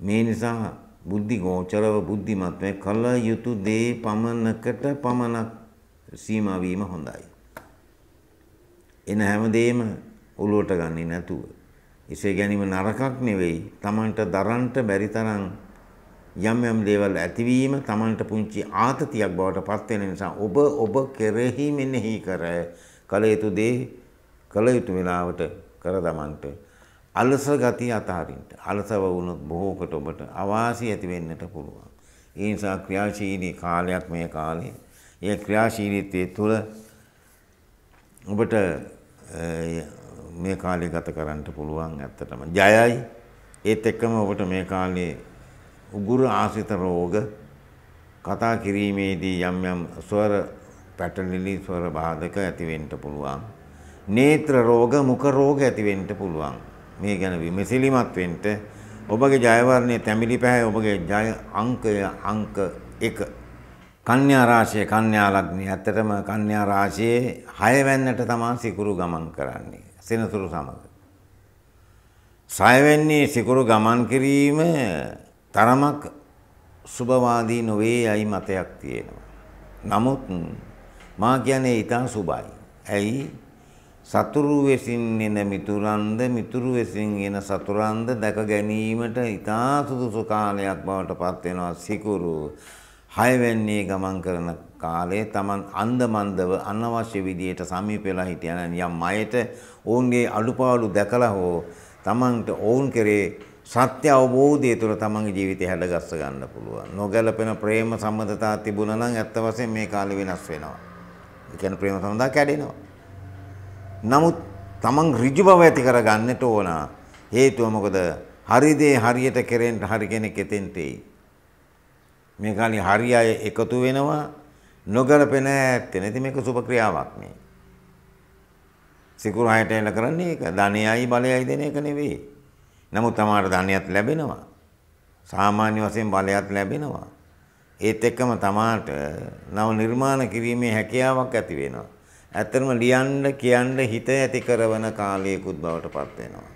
මේ නිසා බුද්ධි ගෝචරව බුද්ධිමත්වය කළ යුතු දේ පමණකට පමණක් සීමා වීම හොඳයි. එන හැමදේම ඔලුවට ගන්නේ නැතුව. එසේ ගැනීම නරකක් නෙවෙයි. Tamanට දරන්ට බැරි තරම් යම් යම් දේවල් ඇතිවීම Tamanට පුංචි ආතතියක් බවට පත් වෙන නිසා ඔබ ඔබ කෙරෙහි මෙනෙහි කර කල යුතු දේ කල යුතු වෙලාවට කර දමන්නට අලස ගතිය අතහරින්ට. අලසව වුණොත් බොහෝකට ඔබට අවාසි ඇති වෙන්නට පුළුවන්. ඒ නිසා ක්‍රියාශීලී කාලයක් මේ කාලේ. ඒ ක්‍රියාශීලීත්වයේ තුල ඔබට මේ කාලේ ගත කරන්න පුළුවන් ඇත්තටම. ජයයි. ඒත් එක්කම ඔබට මේ කාලේ උගුරු ආසිත රෝග කතා කිරීමේදී යම් යම් ස්වර පැටලිලි ස්වර බාධක ඇති වෙන්න පුළුවන්. නේත්‍ර රෝග, මුඛ රෝග ඇති වෙන්න පුළුවන්. මේ ගැන විමසිලිමත් වෙන්න ඔබගේ ජයවර්ණයේ තැඹිලි පැහැ ඔබගේ ජය අංකය අංක 1 කන්‍යා රාශිය කන්‍යා ලග්නය ඇත්තටම කන්‍යා රාශියේ 6 වෙන්නට තමයි සිකුරු ගමන් කරන්නේ සෙනසුරු සමග 6 වෙන්නේ සිකුරු ගමන් කිරීම තරමක් සුභවාදී නොවේ යයි මතයක් තියෙනවා නමුත් මා කියන්නේ ඊට සුභයි ඇයි සතුරු වෙසින් එන මිතුරන්ද මිතුරු වෙසින් එන සතුරන්ද දැක ගැනීමට ඉතා සුදුසු කාලයක් බවට පත් වෙනවා සිකුරු. හයවැන්නේ ගමන් කරන කාලේ Taman අන්දමන්දව අනවශ්‍ය විදියට සමීප වෙලා හිටියන යම් අයට ඔවුන්ගේ අඩුපාඩු දැකලා හෝ Tamanට ඔවුන් කෙරේ සත්‍ය අවබෝධය තුළ තමන්ගේ ජීවිතය හැඩගස්ස ගන්න පුළුවන්. නොගැලපෙන ප්‍රේම සම්බන්ධතා තිබුණා නම් ඇත්ත වශයෙන් මේ කාලේ වෙනස් වෙනවා. ඒ කියන්නේ ප්‍රේම සම්බන්ධතා කැඩෙනවා. නමුත් තමන් ඍජු බව ඇති කරගන්නට ඕන. හේතුව මොකද? හරි දේ හරියට කෙරෙන්න හරි කෙනෙක් එතෙන්ට එයි. මේ කාලේ හරි අය එකතු වෙනවා නොගලපෙන ඇත්තේ නැති මේක සුබ ක්‍රියාවක් නේ. සිකුරු හයට එන කරන්නේ ඒක ධනයයි බලයයි දෙන එක නෙවෙයි. නමුත් තමාට ධනයත් ලැබෙනවා. සාමාන්‍ය වශයෙන් බලයත් ලැබෙනවා. ඒත් එක්කම තමාට නව නිර්මාණ කිරීමේ හැකියාවක් ඇති වෙනවා. ඇත්තටම ලියන්න කියන්න හිත ඇති කරවන කාලයකුත් බවට පත් වෙනවා.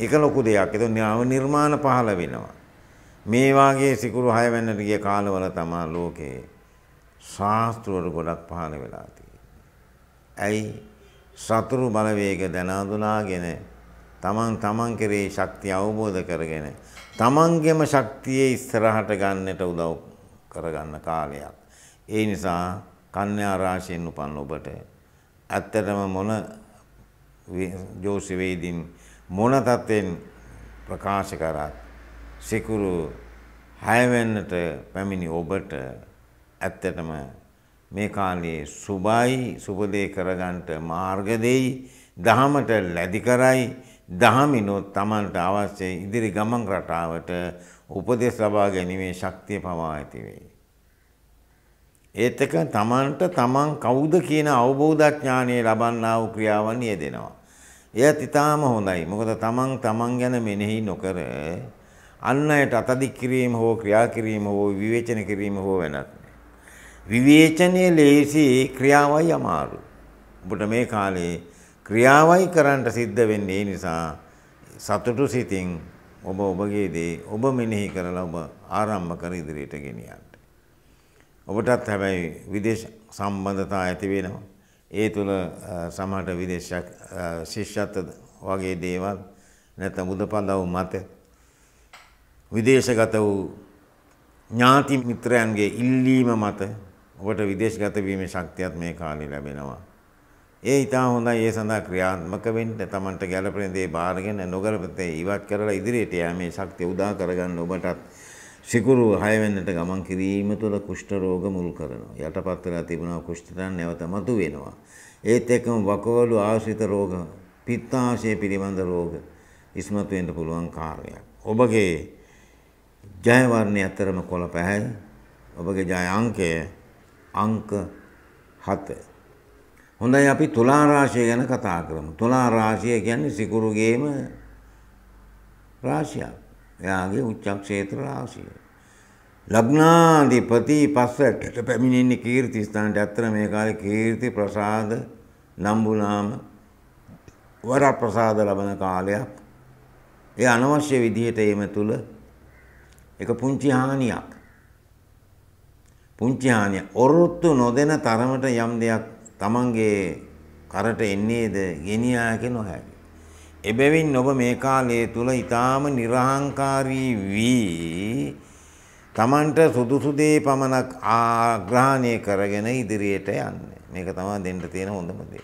ඒක ලොකු දෙයක්. ඒක නව නිර්මාණ පහළ වෙනවා. මේ වාගේ සිකුරු 6 වෙනට ගිය කාලවල තමයි ලෝකේ ශාස්ත්‍රවල ගොඩක් පහළ වෙලා ඇයි සතුරු බලවේග දැන අඳුනාගෙන තමන් තමන් කෙරේ ශක්තිය අවබෝධ කරගෙන තමන්ගේම ශක්තියේ ඉස්සරහට ගන්නට උදව් කරගන්න කාලයක්. ඒ නිසා කන්‍යා රාශියෙන් උපන් ඔබට ඇත්තටම මොන ජෝසි වේදින් මොන තත්වෙන් ප්‍රකාශ කරත් සිකුරු හයවෙන්නට පැමිණි ඔබට ඇත්තටම මේ කාලයේ සුබයි සුබදේ කරගන්නට මාර්ග දෙයි දහමට ලැබි කරයි දහමිනොත් Tamanට අවශ්‍ය ඉදිරි ගමන් රටාවට උපදෙස් ලබා ගැනීමේ ශක්තිය පවා ඇති වෙයි ඒත් එක තමන්ට තමන් කවුද කියන අවබෝධඥානය ලබන්නා වූ ක්‍රියාවන් යෙදෙනවා. එයත් ඉතාම හොඳයි. මොකද තමන් තමන් ගැන මෙනෙහි නොකර අන් අයට අතදික් කිරීම හෝ ක්‍රියා කිරීම හෝ විවේචන කිරීම හෝ වෙනත්. විවේචනය ලේසි ක්‍රියාවයි අමාරු. ඔබට මේ කාලේ ක්‍රියාවයි කරන්නට සිද්ධ වෙන්නේ නිසා සතුටු සිතින් ඔබ ඔබගේ දේ ඔබ මෙනෙහි කරලා ඔබ ආරම්භ කර ඉදිරියට ගෙනියන්න. ඔබටත් හැබැයි විදේශ සම්බන්ධතා ඇති වෙනවා. ඒ තුළ සමහරට විදේශ ශිෂ්‍යත්ව වගේ දේවල් නැත්නම් බුදපඳව මත විදේශගත වූ ඥාති මිත්‍රයන්ගේ ඉල්ලීම මත ඔබට විදේශගත වීමේ ශක්තියත් මේ කාලේ ලැබෙනවා. ඒ ඉතා හොඳයි ඒ සඳහා ක්‍රියාත්මක වෙන්න තමන්ට ගැළපෙන දේ බාරගෙන නොගැලපෙන ඉවත් කරලා ඉදිරියට යෑමේ ශක්තිය උදා කරගන්න ඔබටත් සිකුරු හයවෙන්නට ගමන් කිරීම තුළ කුෂ්ට රෝග මුල් කරනවා. යටපත් වෙලා තිබුණා කුෂ්ඨයන් නැවත මතු වෙනවා. ඒත් එක්කම වකවලු ආශ්‍රිත රෝග, පිත්තාශය පිළිබඳ රෝග ඉස්මතු වෙන්න පුළුවන් කාර්යයක්. ඔබගේ ජය වර්ණය අතරම කොළ පැහැය. ඔබගේ ජය අංකය අංක 7. හොඳයි අපි තුලා රාශිය ගැන කතා කරමු. තුලා රාශිය කියන්නේ සිකුරුගේම රාශියක්. එයාගේ උච්චක්ෂේත්‍ර රාශිය. ලබ්නාධිපති පස්සට පැමිණෙන්නේ කීර්ති ස්ථානට ඇත්තට මේ කාලේ කීර්ති ප්‍රසාද නම්බුනාම වර ප්‍රසාද ලබන කාලයක්. ඒ අනවශ්‍ය විදිහට එීම තුල එක පුංචි හානියක්. පුංචි හානිය ඔරොත්තු නොදෙන තරමට යම් දෙයක් Tamange කරට එන්නේද ගෙනියා හැකි නොහැකි. එබැවින් ඔබ මේ කාලය තුල ඊටාම නිර්හංකාරී වී තමන්ට සුදුසු දේ පමණක් ආග්‍රහණය කරගෙන ඉදිරියට යන්න. මේක තමයි දෙන්න තියෙන හොඳම දේ.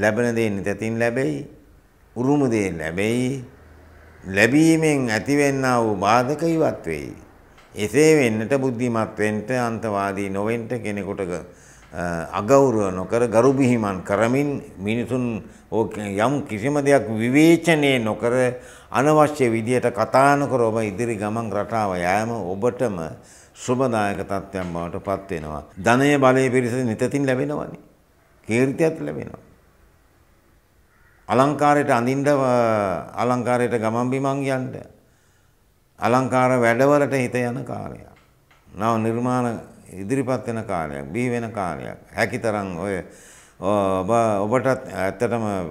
ලැබෙන දේ නිතතින් ලැබෙයි. උරුම දේ ලැබෙයි. ලැබීමෙන් ඇතිවෙන්නා වූ බාධක ඉවත් වෙයි. එසේ වෙන්නට බුද්ධිමත් වෙන්න අන්තවාදී නොවෙන්න කෙනෙකුට අගෞරව නොකර ගරු බිහිමන් කරමින් මිනිසුන් යම් කිසිම දෙයක් විවේචනය නොකර අනවශ්‍ය විදියට කතා නොකර ඔබ ඉදිරි ගමන් රටාව යෑම ඔබටම සුබදායක තත්ත්වයක් බවට පත් වෙනවා. ධනය බලය පිරිස නිතතින් ලැබෙනවනේ. කීර්තියත් ලැබෙනවා. අලංකාරයට අඳින්න අලංකාරයට ගමන් බිමන් යන්න. අලංකාර වැඩවලට හිත යන කාලයක්. නව නිර්මාණ ඉදිරිපත් වෙන කාලයක්, බිහි වෙන කාලයක්. හැකිතරම් ඔය ඔබ ඔබටත් ඇත්තටම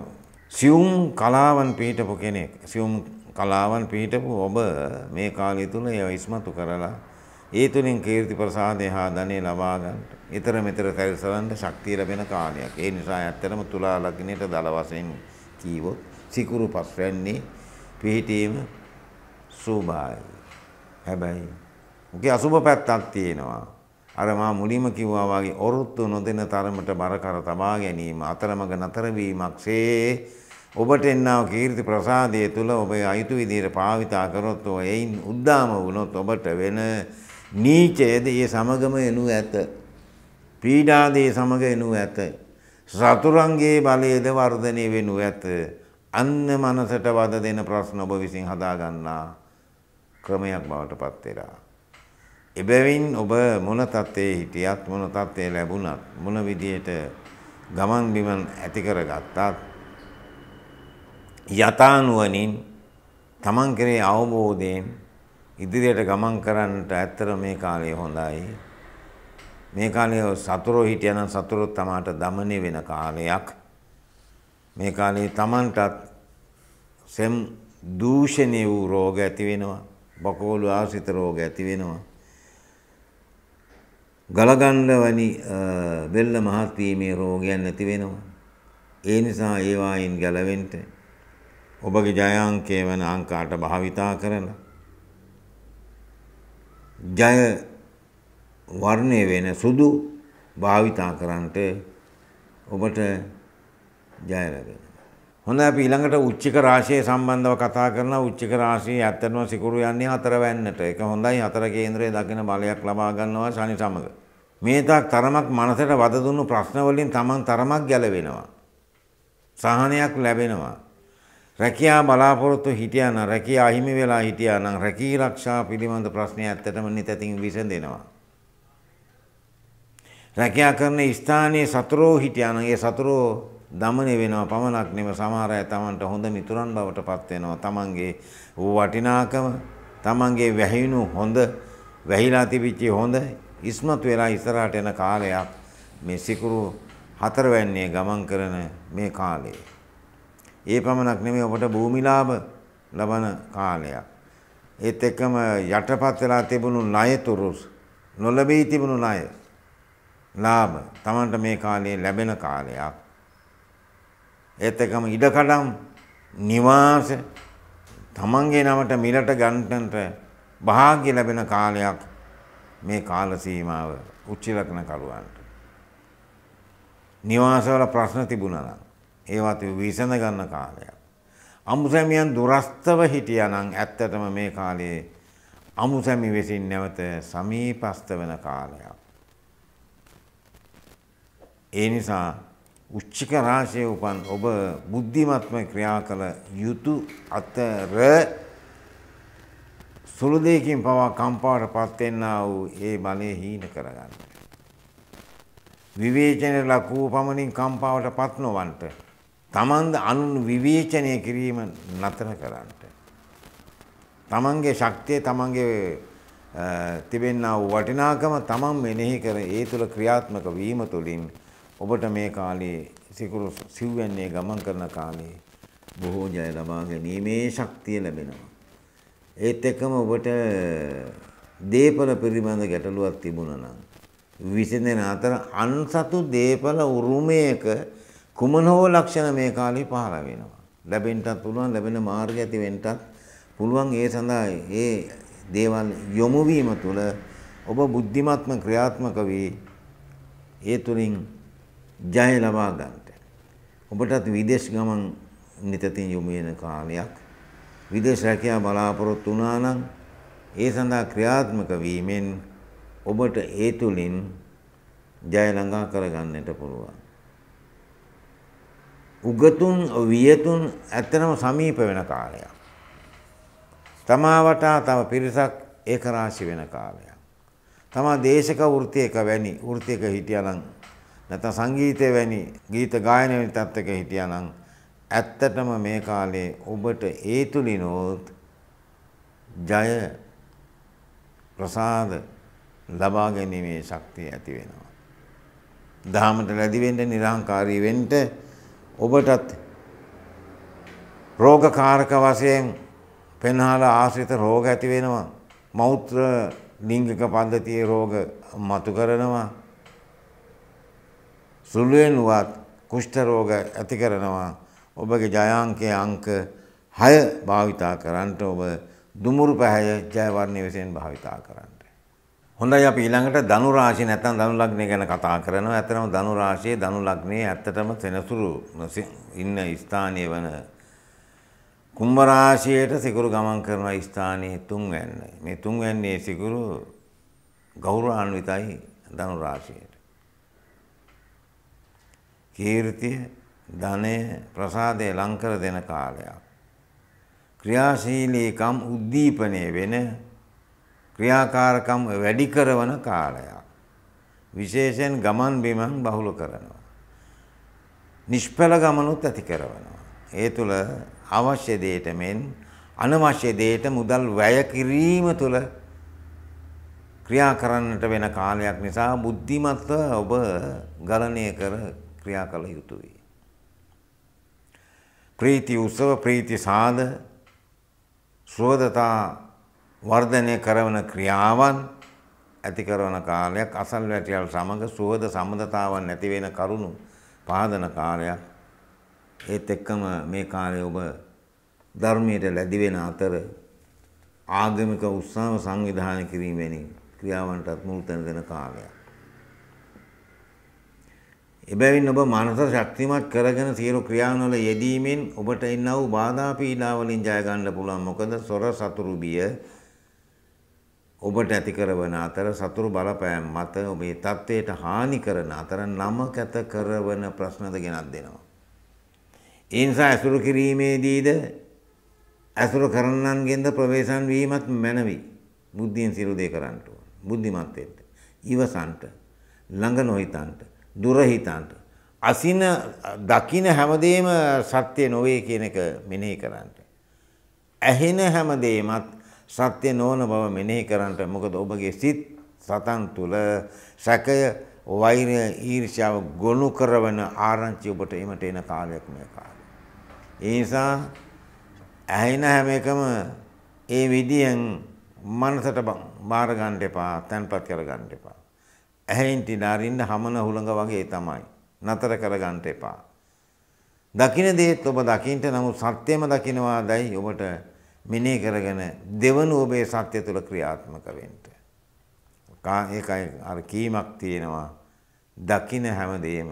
සියුම් කලාවන් පීටපු කෙනෙක් සියුම් කලාවන් පීටපු ඔබ මේ කාලය තුළ ඒව ඉස්මතු කරලා ඒ තුළින් කීර්ති ප්‍රසාදය හා ධනය ලබාගන්නට ඊතර මෙතර සැරිසරන්න ශක්තිය ලැබෙන කාලයක්. ඒ නිසා ඇත්තටම තුලා ලග්නයට දල වශයෙන් කීවොත් සිකුරු පස් වෙන්නේ පිහිටීම සූභායි. හැබැයි ඔකේ අසුබ පැත්තක් තියෙනවා. අර මා මුලින්ම කිව්වා වගේ ඔරොත්තු නොදෙන තරමට බර කර තබා ගැනීම අතරමඟ නතර වීමක්සේ ඔබට එන්නා කීර්ති ප්‍රසාදයේ තුල ඔබ අයුතු විදිහට භාවිතා කරොත් එයින් උද්දාම වුණොත් ඔබට වෙන නීචයද ඒ සමගම එනු ඇත පීඩාදේ සමග එනු ඇත සතුරන්ගේ බලයේද වර්ධනය වෙනු ඇත අන්න මනසට වද දෙන ප්‍රශ්න ඔබ විසින් හදාගන්නා ක්‍රමයක් බවට පත් වෙලා එබැවින් ඔබ මොන තත්ත්වයේ හිටියත් මොන තත්ත්වයේ ලැබුණත් මොන විදියට ගමන් බිමන් ඇති කරගත්තත් යථානුවණින් තමන් කෙරේ අවබෝධයෙන් ඉදිරියට ගමන් කරන්නට ඇත්තට මේ කාලය හොඳයි. මේ කාලය සතුරෝ හිටියනම් සතුරෝ තමාට দমনය වෙන කාලයක්. මේ කාලේ තමන්ටත් සෙම් දූෂණී වූ රෝග ඇති වෙනවා. බකෝළු ආසිත රෝග ඇති වෙනවා. ගලගණ්ඩ වැනි බෙල්ල මහත් වීමේ රෝගයන් නැති වෙනවා. ඒ නිසා ඒවායින් ගැලවෙන්න ඔබගේ ජයාංකය වන අංක 8 භාවිතා කරලා ජය වර්ණය වෙන සුදු භාවිතා කරන්ට ඔබට ජය ලැබේ. හොඳ අපි ඊළඟට උච්චික රාශිය සම්බන්ධව කතා කරන උච්චික රාශිය ඇත්තටම සිකුරු යන්නේ හතර වැන්නට. ඒක හොඳයි හතර කේන්දරයේ දකින බලයක් ලබා ගන්නවා ශනි සමග. මේ තාක් තරමක් මනසට වද දුන්නු ප්‍රශ්න වලින් Taman තරමක් ගැලවෙනවා. සහනයක් ලැබෙනවා. රැකියා බලාපොරොත්තු හිටියානම් රැකියා අහිමි වෙලා හිටියානම් රැකී ආරක්ෂා පිළිබඳ ප්‍රශ්නය ඇත්තටම නිතතින් විසඳෙනවා. රැකියා කරන ස්ථානයේ සතුරෝ හිටියානම් ඒ සතුරෝ දමනය වෙනවා පමණක් නෙම සමහර අය Tamanට හොඳ මිතුරන් බවට පත් වෙනවා. Tamanගේ වටිනාකම, Tamanගේ වැහිණු හොඳ, වැහිලා තිබිච්ච හොඳ ඉස්මතු වෙලා ඉස්සරහට එන කාලයක් මේ සිකුරු හතරවැන්නේ ගමන් කරන මේ කාලය. ඒ පමණක් නෙමෙයි ඔබට භූමිලාභ ලබන කාලයක්. ඒත් එක්කම යටපත් වෙලා තිබුණු ණයතුරු නොලැබී තිබුණු ණය ලාභ Tamanට මේ කාලේ ලැබෙන කාලයක්. ඒත් එකම ඉඩකඩම් නිවාස තමන්ගේ නමට මිලට ගන්නට භාග්‍ය ලැබෙන කාලයක් මේ කාල සීමාව උච්චිලකන කරුවන්ට නිවාසවල ප්‍රශ්න තිබුණා නම් ඒවත් විසඳ ගන්න කාලයක් අමුසැමියන් දුරස්තව හිටියානම් ඇත්තටම මේ කාලයේ අමුසැමි විසින් නැවත සමීපස්ත වෙන කාලයක් ඒ නිසා උච්චික රාශිය උපන් ඔබ බුද්ධිමත්ම ක්‍රියා කළ යුතු අතර සුළු දෙයකින් පවා කම්පාවට පත්වෙන්නා වූ ඒ බලය හීන කරගන්න. විවේචන ලකුව පමණින් කම්පාවට පත් නොවන්ට තමන්ද අනුන් විවේචනය කිරීම නතර කරන්නට. තමන්ගේ ශක්තිය තමන්ගේ තිබෙන්නා වූ වටිනාකම තමන් මෙනෙහි කර ඒ තුළ ක්‍රියාත්මක වීම තුළින් ඔබට මේ කාලේ සිකුරු සිව්වැන්නේ ගමන් කරන කාලේ බොහෝ ජය ලබා ගැනීමේ ශක්තිය ලැබෙනවා. ඒත් එක්කම ඔබට දේපල පිළිබඳ ගැටලුවක් තිබුණා නම් විසඳෙන අතර අන්සතු දේපල උරුමයක කුමන හෝ ලක්ෂණ මේ කාලේ පහළ වෙනවා. ලැබෙන්නත් පුළුවන් ලැබෙන මාර්ගය ඇති වෙන්නත් පුළුවන් ඒ සඳහා ඒ දේවල් යොමු වීම තුළ ඔබ බුද්ධිමත්ම ක්‍රියාත්මක වී ඒ තුලින් ජය ලබා ගන්නට. ඔබටත් විදේශ ගමන් නිතතින් යොමු වෙන කාලයක් විදේශ රැකියා බලාපොරොත්තු වුණා නම් ඒ සඳහා ක්‍රියාත්මක වීමෙන් ඔබට ඒ තුලින් ජය ළඟා කරගන්නට පුළුවන්. උගතුන් වියතුන් ඇත්තම සමීප වෙන කාලයක්. තමා වටා තම පිරිසක් ඒක රාශි වෙන කාලයක්. තමා දේශක වෘත්තියක වැනි වෘත්තියක හිටියනම් නැත්නම් සංගීතය වැනි ගීත ගායන වැනි තත්ත්වයක හිටියානම් ඇත්තටම මේ කාලේ ඔබට ඒ තුලිනොත් ජය ප්‍රසාද ලබා ගැනීමේ ශක්තිය ඇති වෙනවා. දහමට ලැබි වෙන්න, නිර්හංකාරී වෙන්න ඔබටත් රෝගකාරක වශයෙන් පෙන්හාලා ආශ්‍රිත රෝග ඇති වෙනවා. මෞත්‍ර ලිංගික පද්ධතියේ රෝග මතු කරනවා. සුළුවෙන් වුවත් කුෂ්ඨ රෝග ඇති කරනවා ඔබගේ ජයාංකයේ අංක 6 භාවිතා කරන්නට ඔබ දුමුරු පැහැය ජයවර්ණයේ විසින් භාවිතා කරන්න. හොඳයි අපි ඊළඟට ධනු රාශිය නැත්නම් ධනු ලග්නය ගැන කතා කරනවා. ඇත්තටම ධනු රාශියේ ධනු ලග්නයේ ඇත්තටම සෙනසුරු ඉන්න ස්ථානය වන කුම්භ රාශියට සිකුරු ගමන් කරන ස්ථානයේ තුන්වැන්න. මේ තුන්වැන්නේ සිකුරු ගෞරවාන්විතයි ධනු රාශියට. කීර්තිය ධනය ප්‍රසාදය ලංකර දෙන කාලයක්. ක්‍රියාශීලීකම් උද්දීපනය වෙන ක්‍රියාකාරකම් වැඩි කරවන කාලයක්. විශේෂයෙන් ගමන් බිමන් බහුල කරනවා. නිෂ්පල ගමනුත් ඇති කරවනවා. ඒ තුළ අවශ්‍ය දේට මෙන් අනවශ්‍ය දේට මුදල් වැය කිරීම තුළ ක්‍රියා කරන්නට වෙන කාලයක් නිසා බුද්ධිමත්ව ඔබ ගලණය කර ක්‍රියා කළ යුතුයි. ප්‍රීති උත්සව ප්‍රීති සාද සුවදතා වර්ධනය කරවන ක්‍රියාවන් ඇති කරන කාලයක් අසල් වැටියල් සමඟ සුවද සම්බඳතාවන් නැති වෙන කරුණු පාදන කාලයක් ඒත් එක්කම මේ කාලේ ඔබ ධර්මයට ලැබි වෙන අතර ආගමික උත්සාහ සංවිධානය කිරීමෙනි ක්‍රියාවන්ටත් මුල් තැන දෙන කාලයක් එබැවින් ඔබ මනස ශක්තිමත් කරගෙන සියලු ක්‍රියාවන්වල යෙදීමෙන් ඔබට එන්නා වූ බාධා පීඩා වලින් ජය ගන්න පුළුවන්. මොකද සොර සතුරු බිය ඔබට ඇති කරවන අතර සතුරු බලපෑම් මත ඔබේ තත්වයට හානි කරන අතර නම කැත කරවන ප්‍රශ්නද ගෙනත් දෙනවා. ඒ නිසා ඇසුරු කිරීමේදීද ඇසුරු කරන්නන්ගෙන්ද ප්‍රවේශම් වීමත් මැනවි. බුද්ධියෙන් සියලු දේ කරන්න ඕන. බුද්ධිමත් වෙන්න. ඉවසන්ට ළඟ නොහිතන්ට දුරහිතන්ට. අසින දකින හැමදේම සත්‍යය නොවේ කියන එක මෙනෙහි කරන්නට. ඇහෙන හැමදේමත් සත්‍ය නොවන බව මෙනෙහි කරන්නට මොකද ඔබගේ සිත් සතන් තුළ සැකය වෛරය ඊර්ෂාව ගොනු කරවන ආරංචි ඔබට එමට එන කාලයක් මේ කාලේ. ඒ නිසා ඇහෙන හැම එකම ඒ විදියෙන් මනසට බාර ගන්න එපා, තැන්පත් කර ගන්න එපා. ඇහැයින් තින අරින්න හමන හුළඟ වගේ තමයි. නතර කරගන්න එපා. දකින දේත් ඔබ දකින්ට නමුත් සත්‍යම දකිනවාදයි ඔබට මෙනේ කරගෙන දෙවනු ඔබේ සත්‍ය තුළ ක්‍රියාත්මක වෙන්න. ඒකයි අර කීමක් තියෙනවා දකින හැමදේම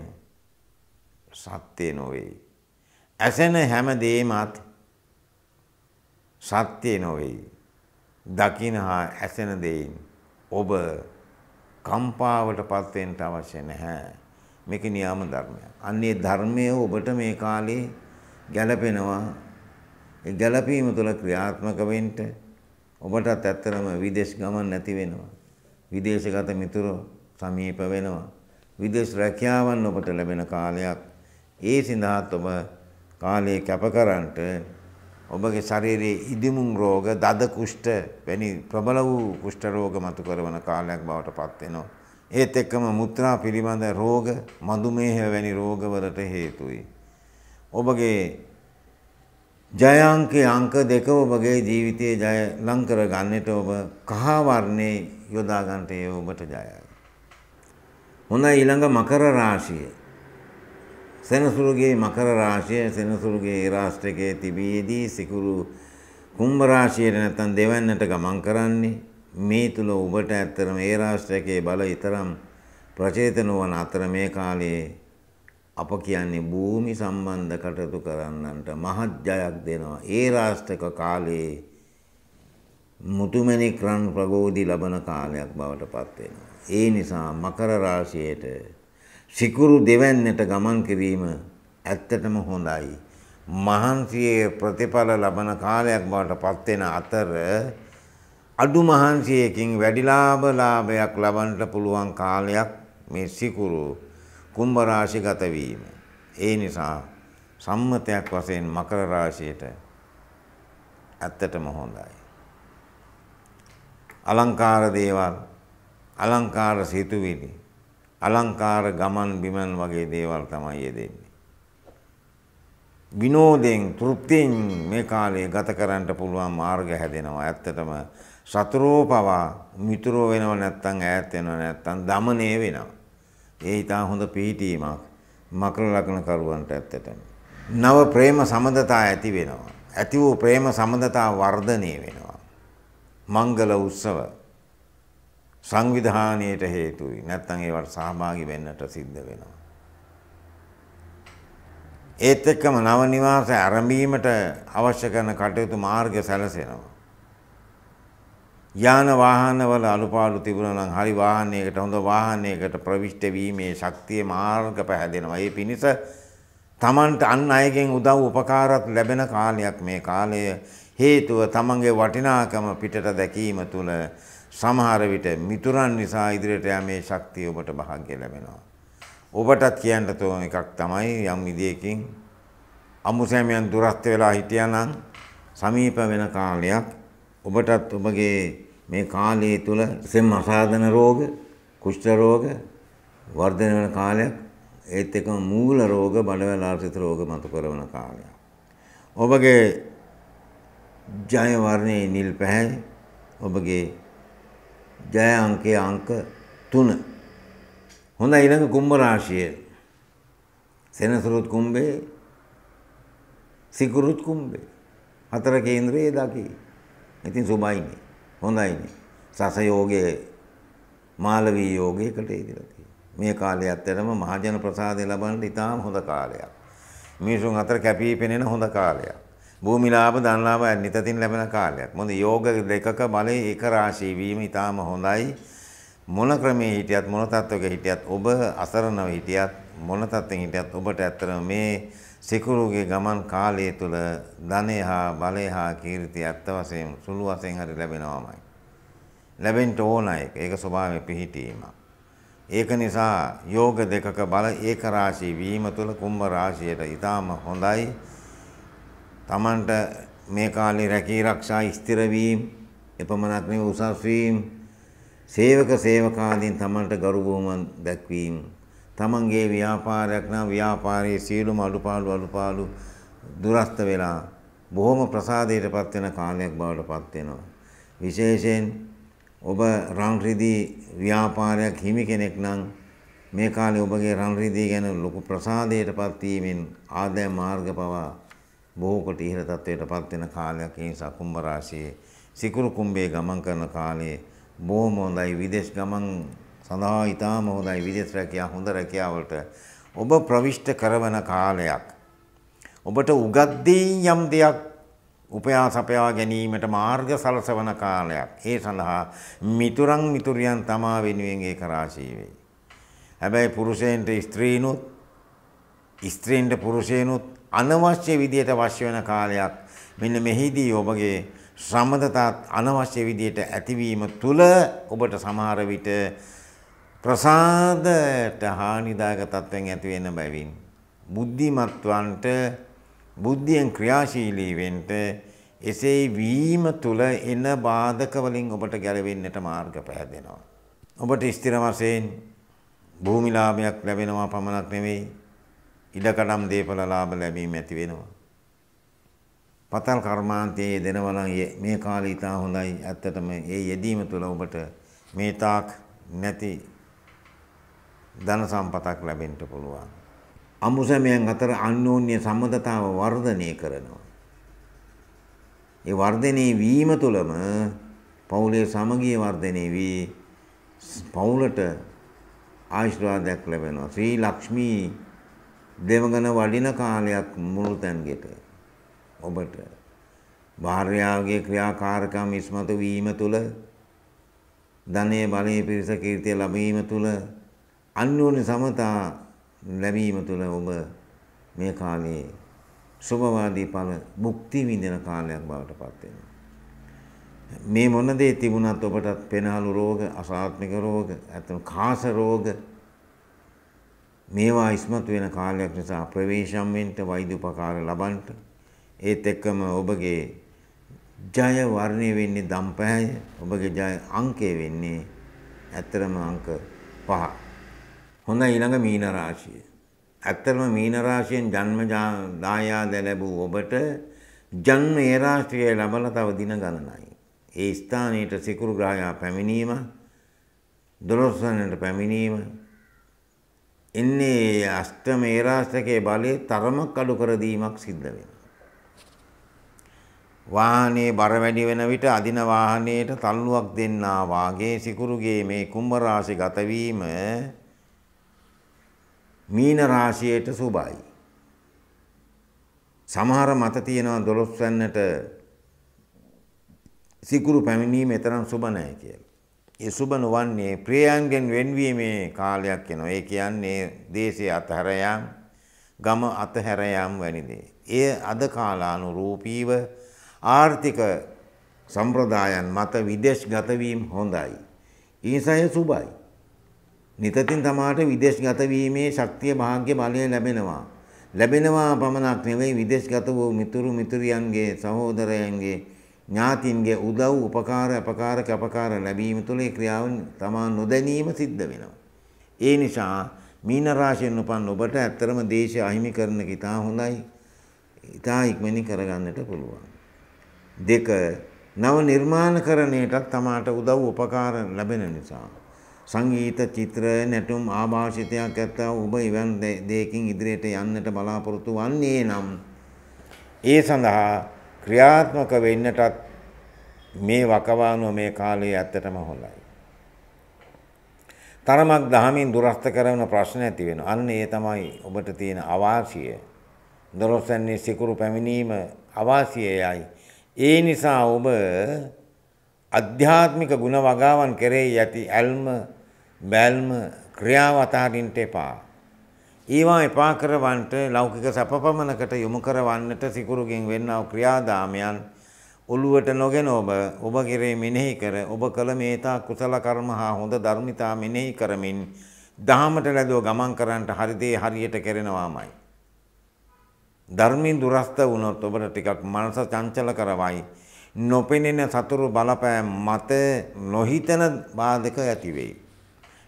සත්‍ය නොවේ. ඇසෙන හැමදේමත් සත්‍ය නොවේ. දකින හා ඇසෙන දෙයින් ඔබ කම්පාවටපත් වෙන්න අවශ්‍ය නැහැ. මේක නියම ධර්මයක්. අන්නේ ධර්මය ඔබට මේ කාලේ ගැළපෙනවා. ඒ ගැළපීම තුළ ක්‍රියාත්මක වෙන්න ඔබටත් ඇත්තටම විදේශ ගමන් නැති වෙනවා. විදේශගත මිතුරු සමීප වෙනවා. විදේශ රැකියාවන් ඔබට ලැබෙන කාලයක් ඒ සඳහාත් ඔබ කාලය කැපකරන්ට ඔබගේ ශරීරයේ ඉදිමුම් රෝග, දද කුෂ්ඨ වැනි ප්‍රබල වූ කුෂ්ඨ රෝග මතු කරන කාලයක් බවට පත් වෙනවා. ඒත් එක්කම මුත්‍රා පිළිබඳ රෝග, මధుමේහ වැනි රෝගවලට හේතුයි. ඔබගේ ජයාංකයේ අංක දෙක ඔබගේ ජීවිතයේ ජය ලං කර ගන්නට ඔබ කහා වර්ණේ යොදා ගන්නට ඒ ඔබට ජයයි. හොඳයි ඊළඟ මකර රාශිය. සෙනසුරුගේ මකර රාශිය සෙනසුරුගේ රාෂ්ට්‍රකයේ තිබියදී සිකුරු කුම්භ රාශියට නැත්තම් දෙවන්නට ගමන් කරන්නේ මේ තුල ඔබට ඇත්තටම ඒ රාෂ්ට්‍රකයේ බල ඊතරම් ප්‍රචේත නොවන අතර මේ කාලයේ අප කියන්නේ භූමි සම්බන්ධ කටයුතු කරන්නන්ට මහත් ජයක් දෙනවා. ඒ රාෂ්ට්‍රක කාලයේ මුතුමැණික් රන් ප්‍රගෝධි ලබන කාලයක් බවට පත් වෙනවා. ඒ නිසා මකර රාශියේට සිකුරු දෙවැන්නට ගමන් කිරීම ඇත්තටම හොඳයි. මහන්සියේ ප්‍රතිඵල ලබන කාලයක් බවට පත්වෙන අතර අඩු මහන්සියකින් වැඩි ලාභ ලාභයක් ලබන්නට පුළුවන් කාලයක් මේ සිකුරු කුම්භ රාශිගත වීම. ඒ නිසා සම්මතයක් වශයෙන් මකර රාශියට ඇත්තටම හොඳයි. අලංකාර දේවල් අලංකාර සිතුවිලි අලංකාර ගමන් බිමන් වගේ දේවල් තමයි යෙදෙන්නේ. විනෝදයෙන් තෘප්තියෙන් මේ කාලේ ගත කරන්න පුළුවන් මාර්ග හැදෙනවා. ඇත්තටම සතුරෝ පවා මිතුරෝ වෙනව නැත්තම් ඈත් වෙනව නැත්තම් দমনය වෙනවා. ඒ ඊටා හොඳ පිහිටීමක් මකර ලග්න කරුවන්ට ඇත්තටම. නව ප්‍රේම සමදතා ඇති වෙනවා. ඇති වූ ප්‍රේම සමදතා වර්ධනය වෙනවා. මංගල උත්සව සංවිධානයට හේතුයි. නැත්නම් ඒවට සහභාගී වෙන්නට සිද්ධ වෙනවා. ඒත් එක්කම නව නිවාස ආරම්භීමට අවශ්‍ය කරන කටයුතු මාර්ග සැලසෙනවා. යාන වාහනවල අලුපාඩු තිබුණා නම් හරි වාහනයකට හොඳ වාහනයකට ප්‍රවිෂ්ඨ වීමේ ශක්තිය මාර්ග පැහැදෙනවා. ඒ පිණිස Tamanට අන් අයගෙන් උදව් උපකාරත් ලැබෙන කාලයක් මේ කාලය. හේතුව Tamanගේ වටිනාකම පිටට දැකීම තුළ සමහර විට මිතුරන් නිසා ඉදිරියට යෑමේ ශක්තිය ඔබට භාග්‍ය ලැබෙනවා. ඔබටත් කියන්න තෝරන එකක් තමයි යම් විදියකින් අමුසැමයන් දුරස්ත වෙලා හිටියානම් සමීප වෙන කාලයක් ඔබටත් ඔබගේ මේ කාලය තුල සෙම් අසාධන රෝග, කුෂ්ඨ රෝග වර්ධනය වෙන කාලයක් ඒත් එක්කම මූල රෝග, බඩවැල ආර්ථිත රෝග මතු කරන කාලයක්. ඔබගේ ජය වර්ණයේ නිල් පැහැයි ඔබගේ ජය අංකය අංක තුන. හොඳ ඉළඟ කුම්භ රාශිය සෙනසුරුත් කුම්බේ සිකුරුත් කුම්බේ හතර කේන්ද්‍රයේ දකි. ඉතින් සුබයිනේ හොඳයිනේ සසයෝගය මාලවී යෝගයකට ඉදිරති. මේ කාලය අත්තරම මහජන ප්‍රසාදය ලබන්ට ඉතාම හොඳ කාලයක්. මිනිසුන් අතර කැපී පෙනෙන හොඳ කාලයක්. භූමිලාභ ධනලාභ නිතතින් ලැබෙන කාලයක්. මොඳ යෝග දෙකක බලේ එක රාශී වීම ඊටාම හොඳයි. මොන ක්‍රමයේ හිටියත් මොන තත්වයක හිටියත් ඔබ අසරණව හිටියත් මොන තත්ත්වෙන් හිටියත් ඔබට ඇත්තටම මේ සිකුරුගේ ගමන් කාලය තුල ධනය හා බලය හා කීර්තිය ඇත්ත වශයෙන් සුළු වශයෙන් හරි ලැබෙනවමයි. ලැබෙන්න ඕන එක. ඒක ස්වභාවයේ පිහිටීමක්. ඒක නිසා යෝග දෙකක බල ඒක රාශී වීම තුල කුම්භ රාශියට ඊටාම හොඳයි. Tamanට මේ කාලේ රැකී ආරක්ෂා ස්ථිර වීම එපමණක් නෙවෙයි උසස් වීම සේවක සේවකාදීන් Tamanට ගරු බුහුමන් දැක්වීම තමන්ගේ ව්‍යාපාරයක් නම් ව්‍යාපාරයේ සියලුම අඩුපාඩු අඩුපාඩු දුරස්ත වෙලා බොහොම ප්‍රසාදයටපත් වෙන කාලයක් බවට පත් වෙනවා. විශේෂයෙන් ඔබ රන් රිදී ව්‍යාපාරයක් හිමි කෙනෙක් නම් මේ කාලේ ඔබගේ රන් රිදී ගැන ලොකු ප්‍රසාදයටපත් වීමෙන් ආදාය මාර්ග පවා බොහෝ කොට ඉහළ තත්ත්වයට පත් වෙන කාලයක් ඒ නිසා කුම්භ රාශියේ සිකුරු කුම්භයේ ගමන් කරන කාලයේ බොහොම හොඳයි විදේශ ගමන් සඳහා ඊටාම හොඳයි විදේශ රැකියා හොඳ රැකියාවලට ඔබ ප්‍රවිෂ්ඨ කරවන කාලයක් ඔබට උගද්දී යම් දෙයක් උපයා සපයා ගැනීමට මාර්ග සලසවන කාලයක් ඒ සඳහා මිතුරන් මිතුරියන් තමා වෙනුවෙන් ඒක රාශී වෙයි හැබැයි පුරුෂයන්ට ස්ත්‍රීනුත් ස්ත්‍රීන්ට පුරුෂයනුත් අනවශ්‍ය විදියට අවශ්‍ය වෙන කාලයක් මෙන්න මෙහිදී ඔබගේ සම්මතතාත් අනවශ්‍ය විදියට ඇතිවීම තුළ ඔබට සමහර විට ප්‍රසාදට හානිදායක තත්ත්වෙන් ඇති වෙන බැවින් බුද්ධිමත්වන්ට බුද්ධියෙන් ක්‍රියාශීලී වෙන්න එසේ වීම තුළ එන බාධක වලින් ඔබට ගැලවෙන්නට මාර්ග පෑදෙනවා. ඔබට ස්ථිර වශයෙන් භූමි ලාභයක් ලැබෙනවා පමණක් නෙවෙයි ඉඩකඩම් දීපල ලාභ ලැබීම ඇති වෙනවා. පතල් කර්මාන්තයේ දෙනවා නම් මේ කාලේ ඉතා හොඳයි. ඇත්තටම ඒ යෙදීම තුළ ඔබට මේ තාක් නැති ධන සම්පතක් ලැබෙන්න පුළුවන්. අමුසමයන් අතර අන්‍යෝන්‍ය සම්මතතාව වර්ධනය කරනවා. ඒ වර්ධනය වීම තුළම පවුලේ සමගිය වර්ධනය වී පවුලට ආශිර්වාදයක් ලැබෙනවා. ශ්‍රී ලක්ෂ්මී දෙවගන වඩින කාලයක් මුළු තැන්ගෙට ඔබට භාර්යාවගේ ක්‍රියාකාරකම් ඉස්මතු වීම තුළ ධනය බලය පිරිස කීර්තිය ලබීම තුළ අන්‍යෝන්‍ය සමතා ලැබීම තුළ ඔබ මේ කාලයේ සුභවාදී ඵල භුක්ති විඳින කාලයක් බවට පත් වෙනවා. මේ මොන දේ තිබුණත් ඔබටත් පෙනහළු රෝග, අසාත්මික රෝග, නැත්නම් කාස රෝග මේවා ඉස්මතු වෙන කාලයක් නිසා ප්‍රවේශම් වෙන්න වෛද්‍ය උපකාර ලබන්න ඒත් එක්කම ඔබගේ ජය වර්ණය වෙන්නේ දම්පැහැය ඔබගේ ජය අංකය වෙන්නේ ඇත්තරම අංක පහ. හොඳ ඊළඟ මීන රාශිය. ඇත්තරම මීන රාශියෙන් ජන්ම දායාද ලැබූ ඔබට ජන්ම ඒ රාශියේ ලබලා තව දින ගණනයි. ඒ ස්ථානයේ සිකුරු ග්‍රහයා පැමිණීම දොළොස්වනට පැමිණීම එන්නේ අෂ්ටම ඒරාශකයේ බලයේ තරමක් අඩු කර දීමක් සිද්ධ වෙනවා. වාහනේ බර වැඩි වෙන විට අදින වාහනයට තල්ලුවක් දෙන්නා වාගේ සිකුරුගේ මේ කුම්භ රාශි ගත වීම මීන රාශියට සුබයි. සමහර මත තියෙනවා 12 වෙනට සිකුරු පැමිණීම එතරම් සුබ නැහැ කියලා. ඒ සුබ නොවන්නේ ප්‍රියයන්ගෙන් වෙන්වීමේ කාලයක් එනවා. ඒ කියන්නේ දේශයේ අතහැර යාම, ගම අතහැර යාම වැනි දේ. එය අද කාලානුරූපීව ආර්ථික සම්ප්‍රදායන් මත විදේශගත වීම හොඳයි. ඊසය සුබයි. නිතතින් තමාට විදේශගත වීමේ ශක්තිය භාග්‍ය බලය ලැබෙනවා. ලැබෙනවා පමණක් නෙවෙයි විදේශගත වූ මිතුරු මිතුරියන්ගේ සහෝදරයන්ගේ ඥාතින්ගේ උදව් උපකාර අපකාර කැපකාර ලැබීම තුළ ඒ ක්‍රියාවන් තමා නොදැනීම සිද්ධ වෙනවා. ඒ නිසා මීන රාශියෙන් උපන් ඔබට ඇත්තරම දේශය අහිමි කරන කිතා හොඳයි. ඉතා ඉක්මනින් කරගන්නට පුළුවන්. දෙක නව නිර්මාණකරණයටත් තමාට උදව් උපකාර ලැබෙන නිසා. සංගීත චිත්‍ර නැටුම් ආභාෂිතයක් ඇත්තව ඔබ ඉවන් දෙයකින් ඉදිරියට යන්නට බලාපොරොත්තු වන්නේ නම් ඒ සඳහා ක්‍රියාත්මක වෙන්නටත් මේ වකවානුව මේ කාලයේ ඇත්තටම හොඳයි. තරමක් දහමින් දුරස්ත කරන ප්‍රශ්න ඇති වෙන. අන්න ඒ තමයි ඔබට තියෙන අවාසිය. දොරොස්සන්නේ සිකුරු පැමිණීම අවාසියයයි. ඒ නිසා ඔබ අධ්‍යාත්මික ගුණ වගාවන් කෙරෙහි ඇති ඇල්ම බැල්ම ක්‍රියාව අතහරින්ට එපා. ඒවා එපා කරවන්නට ලෞකික සැප පමණකට යොමු කරවන්නට සිකුරුගෙන් වෙන්නා ක්‍රියාදාමයන් ඔළුවට නොගෙන ඔබ ඔබ කෙරේ මෙනෙහි කර ඔබ කළ මේතා කුසල කර්ම හා හොඳ ධර්මිතා මෙනෙහි කරමින් දහමට ලැබව ගමන් කරන්නට හරිදේ හරියට කරනවාමයි. ධර්මයෙන් දුරස්ත වුණොත් ඔබට ටිකක් මනස චංචල කරවයි නොපෙනෙන සතුරු බලපෑම් මත නොහිතන බාධක ඇති වෙයි.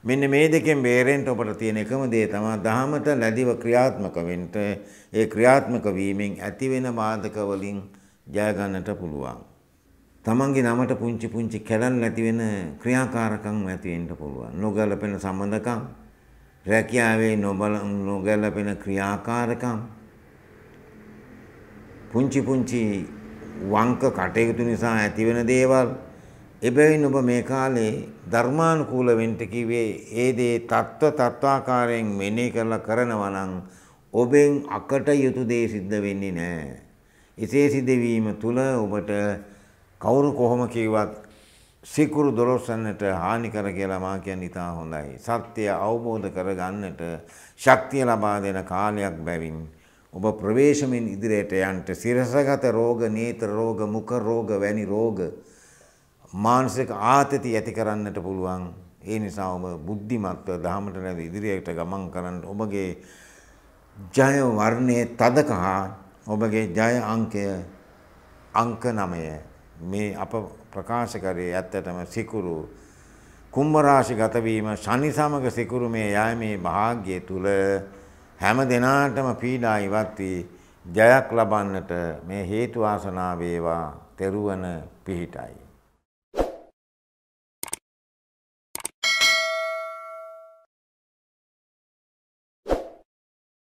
මෙන්න මේ දෙකෙන් බේරෙන්ට ඔබට තියෙන එකම දේ තමා දහමට ලැදිව ක්‍රියාත්මක වෙන්ට ඒ ක්‍රියාත්මක වීමෙන් ඇතිවෙන බාධකවලින් ජයගන්නට පුළුවන්. තමන්ගේ නමට පුංචි පුංචි කැලන් නැතිවෙන ක්‍රියාකාරකම් ඇතිවෙන්ට පුළුවන්. නොගැලපෙන සම්බඳකම් රැකියාවේ නොබල නොගැලපෙන ක්‍රියාකාරකම් පුංචි පුංචි වංක කටයුතු නිසා ඇතිවෙන දේවල් එබැවින් ඔබ මේ කාලේ ධර්මානුකූල වෙන්ට කිවේ ඒ දේ තත්ත්ව තත්වාකාරයෙන් මෙනේ කරලා කරනවා නම් ඔබෙන් අකට යුතු දේ සිද්ධ වෙන්නේ නෑ. එසේ සිදුවීම තුළ ඔබට කවුරු කොහොම කිව්වත් සිකුරු දොරොස්සන්නට හානි කර කියලා මා කියන්නේ ඉතා හොඳයි. සත්‍ය අවබෝධ කරගන්නට ශක්තිය ලබා දෙන කාලයක් බැවින් ඔබ ප්‍රවේශමින් ඉදිරියට යන්ට සිරසගත රෝග, නේත්‍ර රෝග, මුඛ රෝග වැනි රෝග මානසික ආතති ඇති කරන්නට පුළුවන්. ඒ නිසා ඔබ බුද්ධිමත්ව ධහමට නැව ඉදිරියට ගමන් කරන්න ඔබගේ ජය වර්ණයේ තදකහ ඔබගේ ජය අංකය අංක 9 මේ අප ප්‍රකාශ කරේ ඇත්තටම සිකුරු කුම්භ රාශි ගත වීම ශනි සමග සිකුරු මේ යෑමේ භාග්‍යය තුල හැම දිනාටම පීඩා ඉවත් වී ජයක් ලබන්නට මේ හේතු ආසනාව වේවා තෙරුවන පිහිටයි